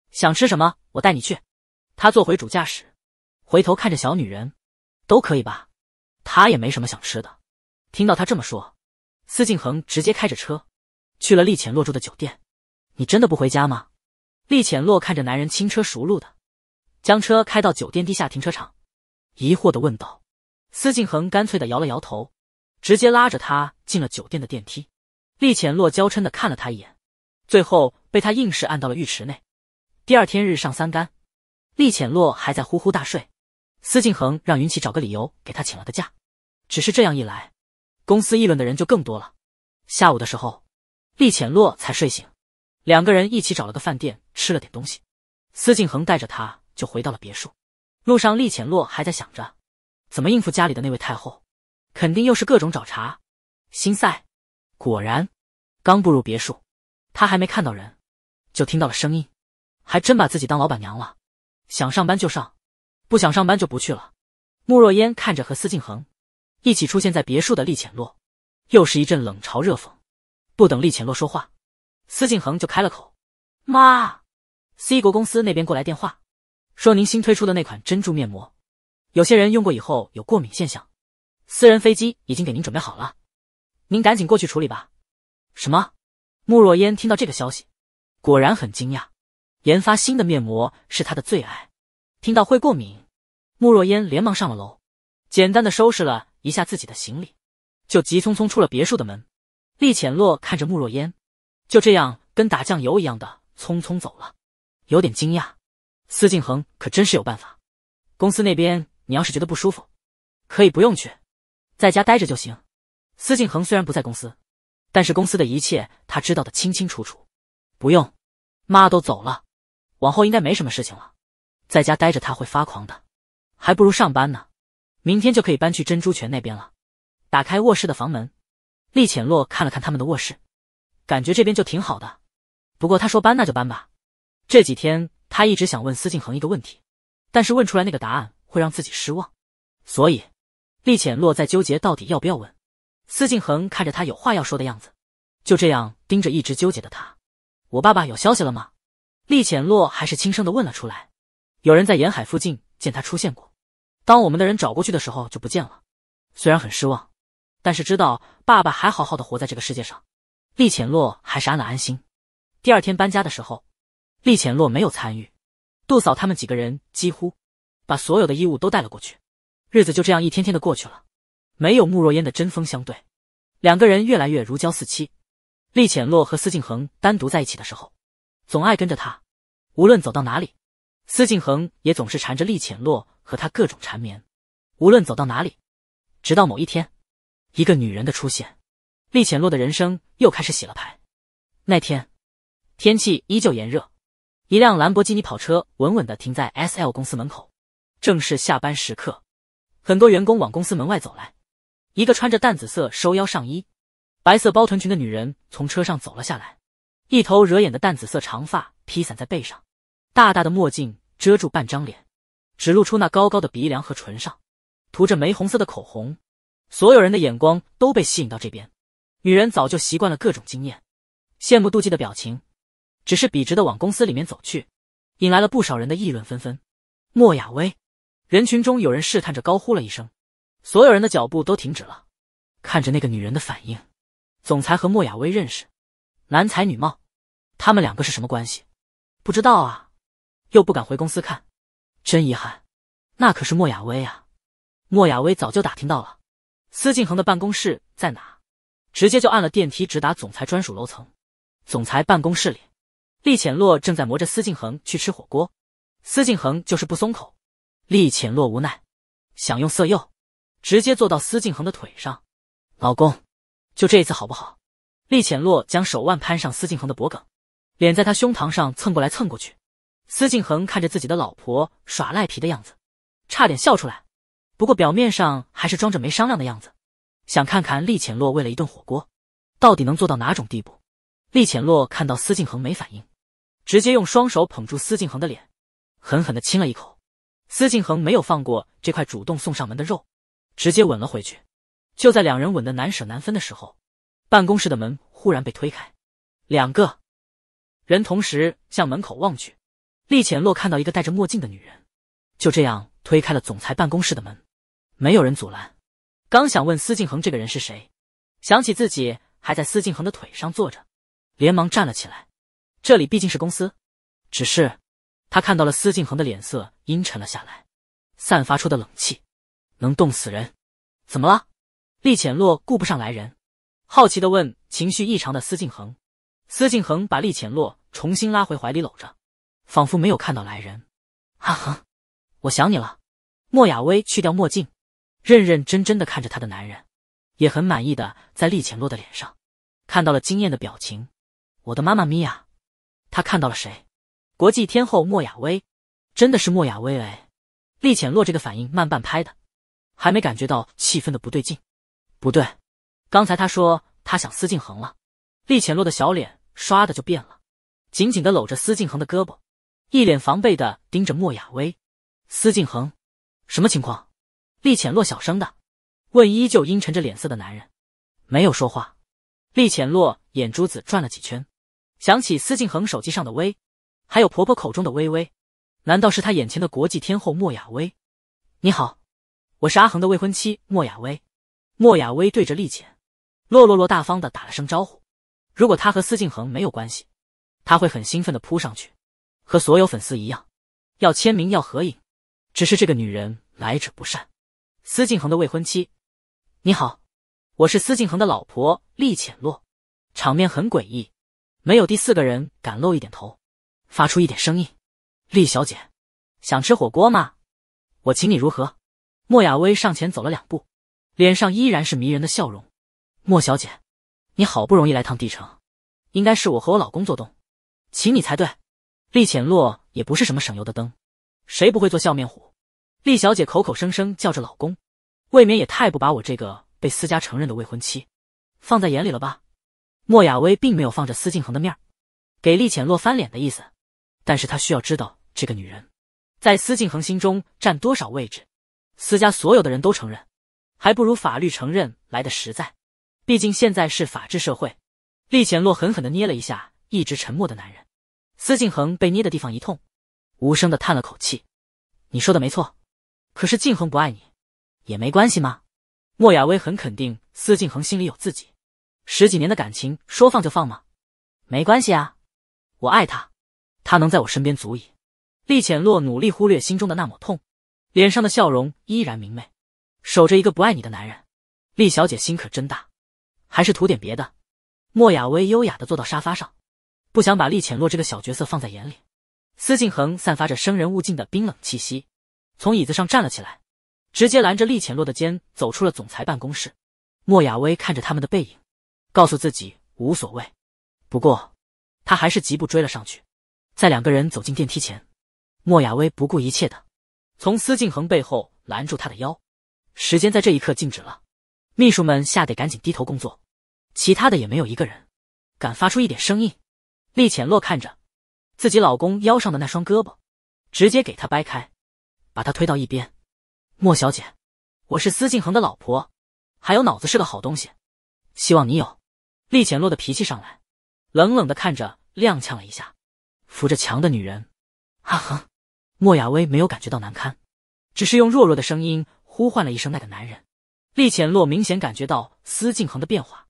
想吃什么，我带你去。他坐回主驾驶，回头看着小女人，都可以吧？他也没什么想吃的。听到他这么说，司静恒直接开着车，去了厉浅落住的酒店。你真的不回家吗？厉浅落看着男人轻车熟路的。将车开到酒店地下停车场，疑惑的问道：“司静恒干脆的摇了摇头，直接拉着他进了酒店的电梯。”厉浅洛娇嗔的看了他一眼，最后被他硬是按到了浴池内。第二天日上三竿，厉浅洛还在呼呼大睡。司静恒让云起找个理由给他请了个假，只是这样一来，公司议论的人就更多了。下午的时候，厉浅洛才睡醒，两个人一起找了个饭店吃了点东西。司静恒带着他。就回到了别墅，路上厉浅落还在想着怎么应付家里的那位太后，肯定又是各种找茬。心塞，果然，刚步入别墅，他还没看到人，就听到了声音，还真把自己当老板娘了，想上班就上，不想上班就不去了。慕若烟看着和司静恒一起出现在别墅的厉浅落，又是一阵冷嘲热讽。不等厉浅落说话，司静恒就开了口：“妈，C 国公司那边过来电话。”说您新推出的那款珍珠面膜，有些人用过以后有过敏现象。私人飞机已经给您准备好了，您赶紧过去处理吧。什么？慕若烟听到这个消息，果然很惊讶。研发新的面膜是她的最爱，听到会过敏，慕若烟连忙上了楼，简单的收拾了一下自己的行李，就急匆匆出了别墅的门。厉浅洛看着慕若烟，就这样跟打酱油一样的匆匆走了，有点惊讶。司静恒可真是有办法。公司那边，你要是觉得不舒服，可以不用去，在家待着就行。司静恒虽然不在公司，但是公司的一切他知道的清清楚楚。不用，妈都走了，往后应该没什么事情了。在家待着他会发狂的，还不如上班呢。明天就可以搬去珍珠泉那边了。打开卧室的房门，厉浅洛看了看他们的卧室，感觉这边就挺好的。不过他说搬那就搬吧，这几天。他一直想问司静恒一个问题，但是问出来那个答案会让自己失望，所以，厉浅洛在纠结到底要不要问。司静恒看着他有话要说的样子，就这样盯着一直纠结的他。我爸爸有消息了吗？厉浅洛还是轻声的问了出来。有人在沿海附近见他出现过，当我们的人找过去的时候就不见了。虽然很失望，但是知道爸爸还好好的活在这个世界上，厉浅洛还是安了安心。第二天搬家的时候。厉浅洛没有参与，杜嫂他们几个人几乎把所有的衣物都带了过去。日子就这样一天天的过去了，没有慕若烟的针锋相对，两个人越来越如胶似漆。厉浅洛和司静恒单独在一起的时候，总爱跟着他，无论走到哪里，司静恒也总是缠着厉浅洛和他各种缠绵，无论走到哪里。直到某一天，一个女人的出现，厉浅洛的人生又开始洗了牌。那天天气依旧炎热。一辆兰博基尼跑车稳稳的停在 S L 公司门口，正是下班时刻，很多员工往公司门外走来。一个穿着淡紫色收腰上衣、白色包臀裙的女人从车上走了下来，一头惹眼的淡紫色长发披散在背上，大大的墨镜遮住半张脸，只露出那高高的鼻梁和唇上涂着玫红色的口红。所有人的眼光都被吸引到这边，女人早就习惯了各种惊艳、羡慕、妒忌的表情。只是笔直的往公司里面走去，引来了不少人的议论纷纷。莫雅薇，人群中有人试探着高呼了一声，所有人的脚步都停止了，看着那个女人的反应。总裁和莫雅薇认识，男才女貌，他们两个是什么关系？不知道啊，又不敢回公司看，真遗憾，那可是莫雅薇啊。莫雅薇早就打听到了，司静恒的办公室在哪？直接就按了电梯直达总裁专属楼层，总裁办公室里。厉浅洛正在磨着司静恒去吃火锅，司静恒就是不松口，厉浅洛无奈，想用色诱，直接坐到司静恒的腿上，老公，就这一次好不好？厉浅洛将手腕攀上司静恒的脖颈，脸在他胸膛上蹭过来蹭过去。司静恒看着自己的老婆耍赖皮的样子，差点笑出来，不过表面上还是装着没商量的样子，想看看厉浅洛为了一顿火锅，到底能做到哪种地步。厉浅洛看到司静恒没反应。直接用双手捧住司静恒的脸，狠狠的亲了一口。司静恒没有放过这块主动送上门的肉，直接吻了回去。就在两人吻得难舍难分的时候，办公室的门忽然被推开，两个人同时向门口望去。厉浅洛看到一个戴着墨镜的女人，就这样推开了总裁办公室的门，没有人阻拦。刚想问司静恒这个人是谁，想起自己还在司静恒的腿上坐着，连忙站了起来。这里毕竟是公司，只是，他看到了司静恒的脸色阴沉了下来，散发出的冷气，能冻死人。怎么了？厉浅洛顾不上来人，好奇的问情绪异常的司静恒。司静恒把厉浅洛重新拉回怀里搂着，仿佛没有看到来人。阿恒，我想你了。莫雅薇去掉墨镜，认认真真的看着他的男人，也很满意的在厉浅洛的脸上，看到了惊艳的表情。我的妈妈咪呀！他看到了谁？国际天后莫雅薇，真的是莫雅薇哎！厉浅洛这个反应慢半拍的，还没感觉到气氛的不对劲。不对，刚才他说他想司静恒了。厉浅洛的小脸唰的就变了，紧紧的搂着司静恒的胳膊，一脸防备的盯着莫雅薇。司静恒，什么情况？厉浅洛小声的问，依旧阴沉着脸色的男人，没有说话。厉浅洛眼珠子转了几圈。想起司静恒手机上的薇，还有婆婆口中的微微，难道是他眼前的国际天后莫雅薇？你好，我是阿恒的未婚妻莫雅薇。莫雅薇对着丽浅洛洛洛大方的打了声招呼。如果她和司静恒没有关系，她会很兴奋的扑上去，和所有粉丝一样，要签名要合影。只是这个女人来者不善。司静恒的未婚妻，你好，我是司静恒的老婆丽浅洛。场面很诡异。没有第四个人敢露一点头，发出一点声音。厉小姐，想吃火锅吗？我请你如何？莫雅薇上前走了两步，脸上依然是迷人的笑容。莫小姐，你好不容易来趟帝城，应该是我和我老公做东，请你才对。厉浅洛也不是什么省油的灯，谁不会做笑面虎？厉小姐口口声声叫着老公，未免也太不把我这个被私家承认的未婚妻放在眼里了吧？莫雅薇并没有放着司静恒的面儿，给厉浅洛翻脸的意思，但是他需要知道这个女人，在司静恒心中占多少位置。司家所有的人都承认，还不如法律承认来的实在，毕竟现在是法治社会。厉浅洛狠狠的捏了一下一直沉默的男人，司静恒被捏的地方一痛，无声的叹了口气。你说的没错，可是静恒不爱你，也没关系吗？莫雅薇很肯定，司静恒心里有自己。十几年的感情说放就放吗？没关系啊，我爱他，他能在我身边足矣。厉浅洛努力忽略心中的那抹痛，脸上的笑容依然明媚。守着一个不爱你的男人，厉小姐心可真大，还是图点别的。莫雅薇优雅的坐到沙发上，不想把厉浅洛这个小角色放在眼里。司静恒散发着生人勿近的冰冷气息，从椅子上站了起来，直接拦着厉浅洛的肩，走出了总裁办公室。莫雅薇看着他们的背影。告诉自己无所谓，不过他还是疾步追了上去。在两个人走进电梯前，莫亚薇不顾一切的从司静恒背后拦住他的腰。时间在这一刻静止了，秘书们吓得赶紧低头工作，其他的也没有一个人敢发出一点声音。厉浅洛看着自己老公腰上的那双胳膊，直接给他掰开，把他推到一边。莫小姐，我是司静恒的老婆，还有脑子是个好东西，希望你有。厉浅落的脾气上来，冷冷的看着踉跄了一下，扶着墙的女人。阿哼，莫雅薇没有感觉到难堪，只是用弱弱的声音呼唤了一声那个男人。厉浅落明显感觉到司静恒的变化，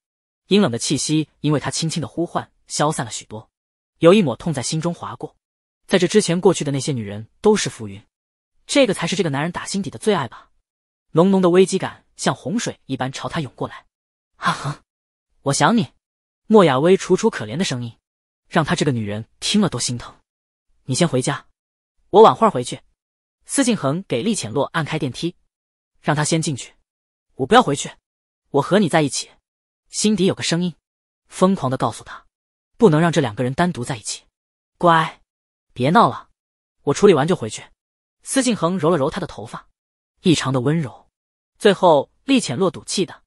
阴冷的气息因为他轻轻的呼唤消散了许多，有一抹痛在心中划过。在这之前过去的那些女人都是浮云，这个才是这个男人打心底的最爱吧。浓浓的危机感像洪水一般朝他涌过来。阿哼。我想你，莫雅薇楚楚可怜的声音，让她这个女人听了都心疼。你先回家，我晚会儿回去。司静恒给厉浅洛按开电梯，让她先进去。我不要回去，我和你在一起。心底有个声音，疯狂的告诉她，不能让这两个人单独在一起。乖，别闹了，我处理完就回去。司静恒揉了揉她的头发，异常的温柔。最后，厉浅洛赌气的。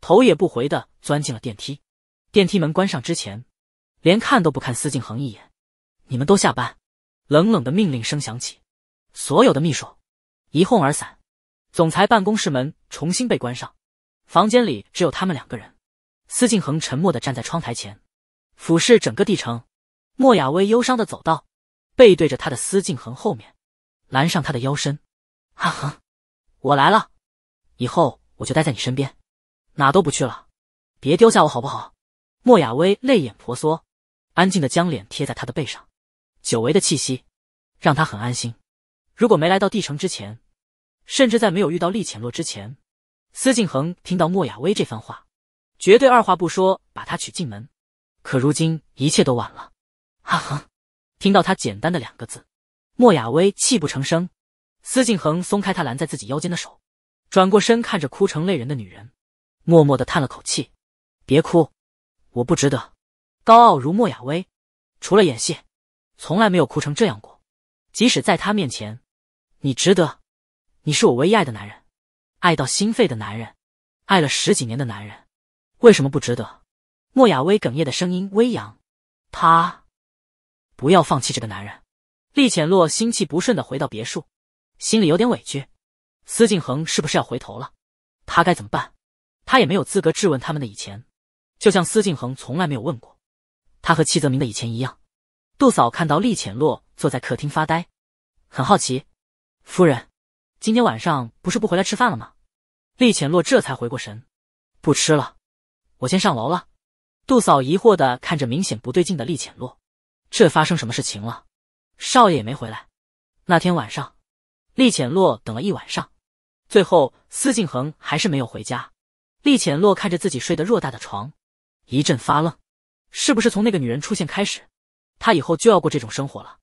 头也不回的钻进了电梯，电梯门关上之前，连看都不看司静恒一眼。你们都下班！冷冷的命令声响起，所有的秘书一哄而散。总裁办公室门重新被关上，房间里只有他们两个人。司静恒沉默的站在窗台前，俯视整个帝城。莫雅薇忧伤的走道，背对着他的司静恒后面，拦上他的腰身。阿恒，我来了，以后我就待在你身边。哪都不去了，别丢下我好不好？莫雅薇泪眼婆娑，安静的将脸贴在他的背上，久违的气息，让他很安心。如果没来到帝城之前，甚至在没有遇到厉浅洛之前，司静恒听到莫雅薇这番话，绝对二话不说把她娶进门。可如今一切都晚了。啊、哈。听到他简单的两个字，莫雅薇泣不成声。司静恒松开她拦在自己腰间的手，转过身看着哭成泪人的女人。默默的叹了口气，别哭，我不值得。高傲如莫雅薇，除了演戏，从来没有哭成这样过。即使在他面前，你值得，你是我唯一爱的男人，爱到心肺的男人，爱了十几年的男人，为什么不值得？莫雅薇哽咽的声音微扬，他不要放弃这个男人。厉浅洛心气不顺的回到别墅，心里有点委屈。司静恒是不是要回头了？他该怎么办？他也没有资格质问他们的以前，就像司静恒从来没有问过他和戚泽明的以前一样。杜嫂看到厉浅洛坐在客厅发呆，很好奇：“夫人，今天晚上不是不回来吃饭了吗？”厉浅洛这才回过神：“不吃了，我先上楼了。”杜嫂疑惑地看着明显不对劲的厉浅洛：“这发生什么事情了？少爷也没回来。那天晚上，厉浅洛等了一晚上，最后司静恒还是没有回家。”厉浅洛看着自己睡得偌大的床，一阵发愣。是不是从那个女人出现开始，他以后就要过这种生活了？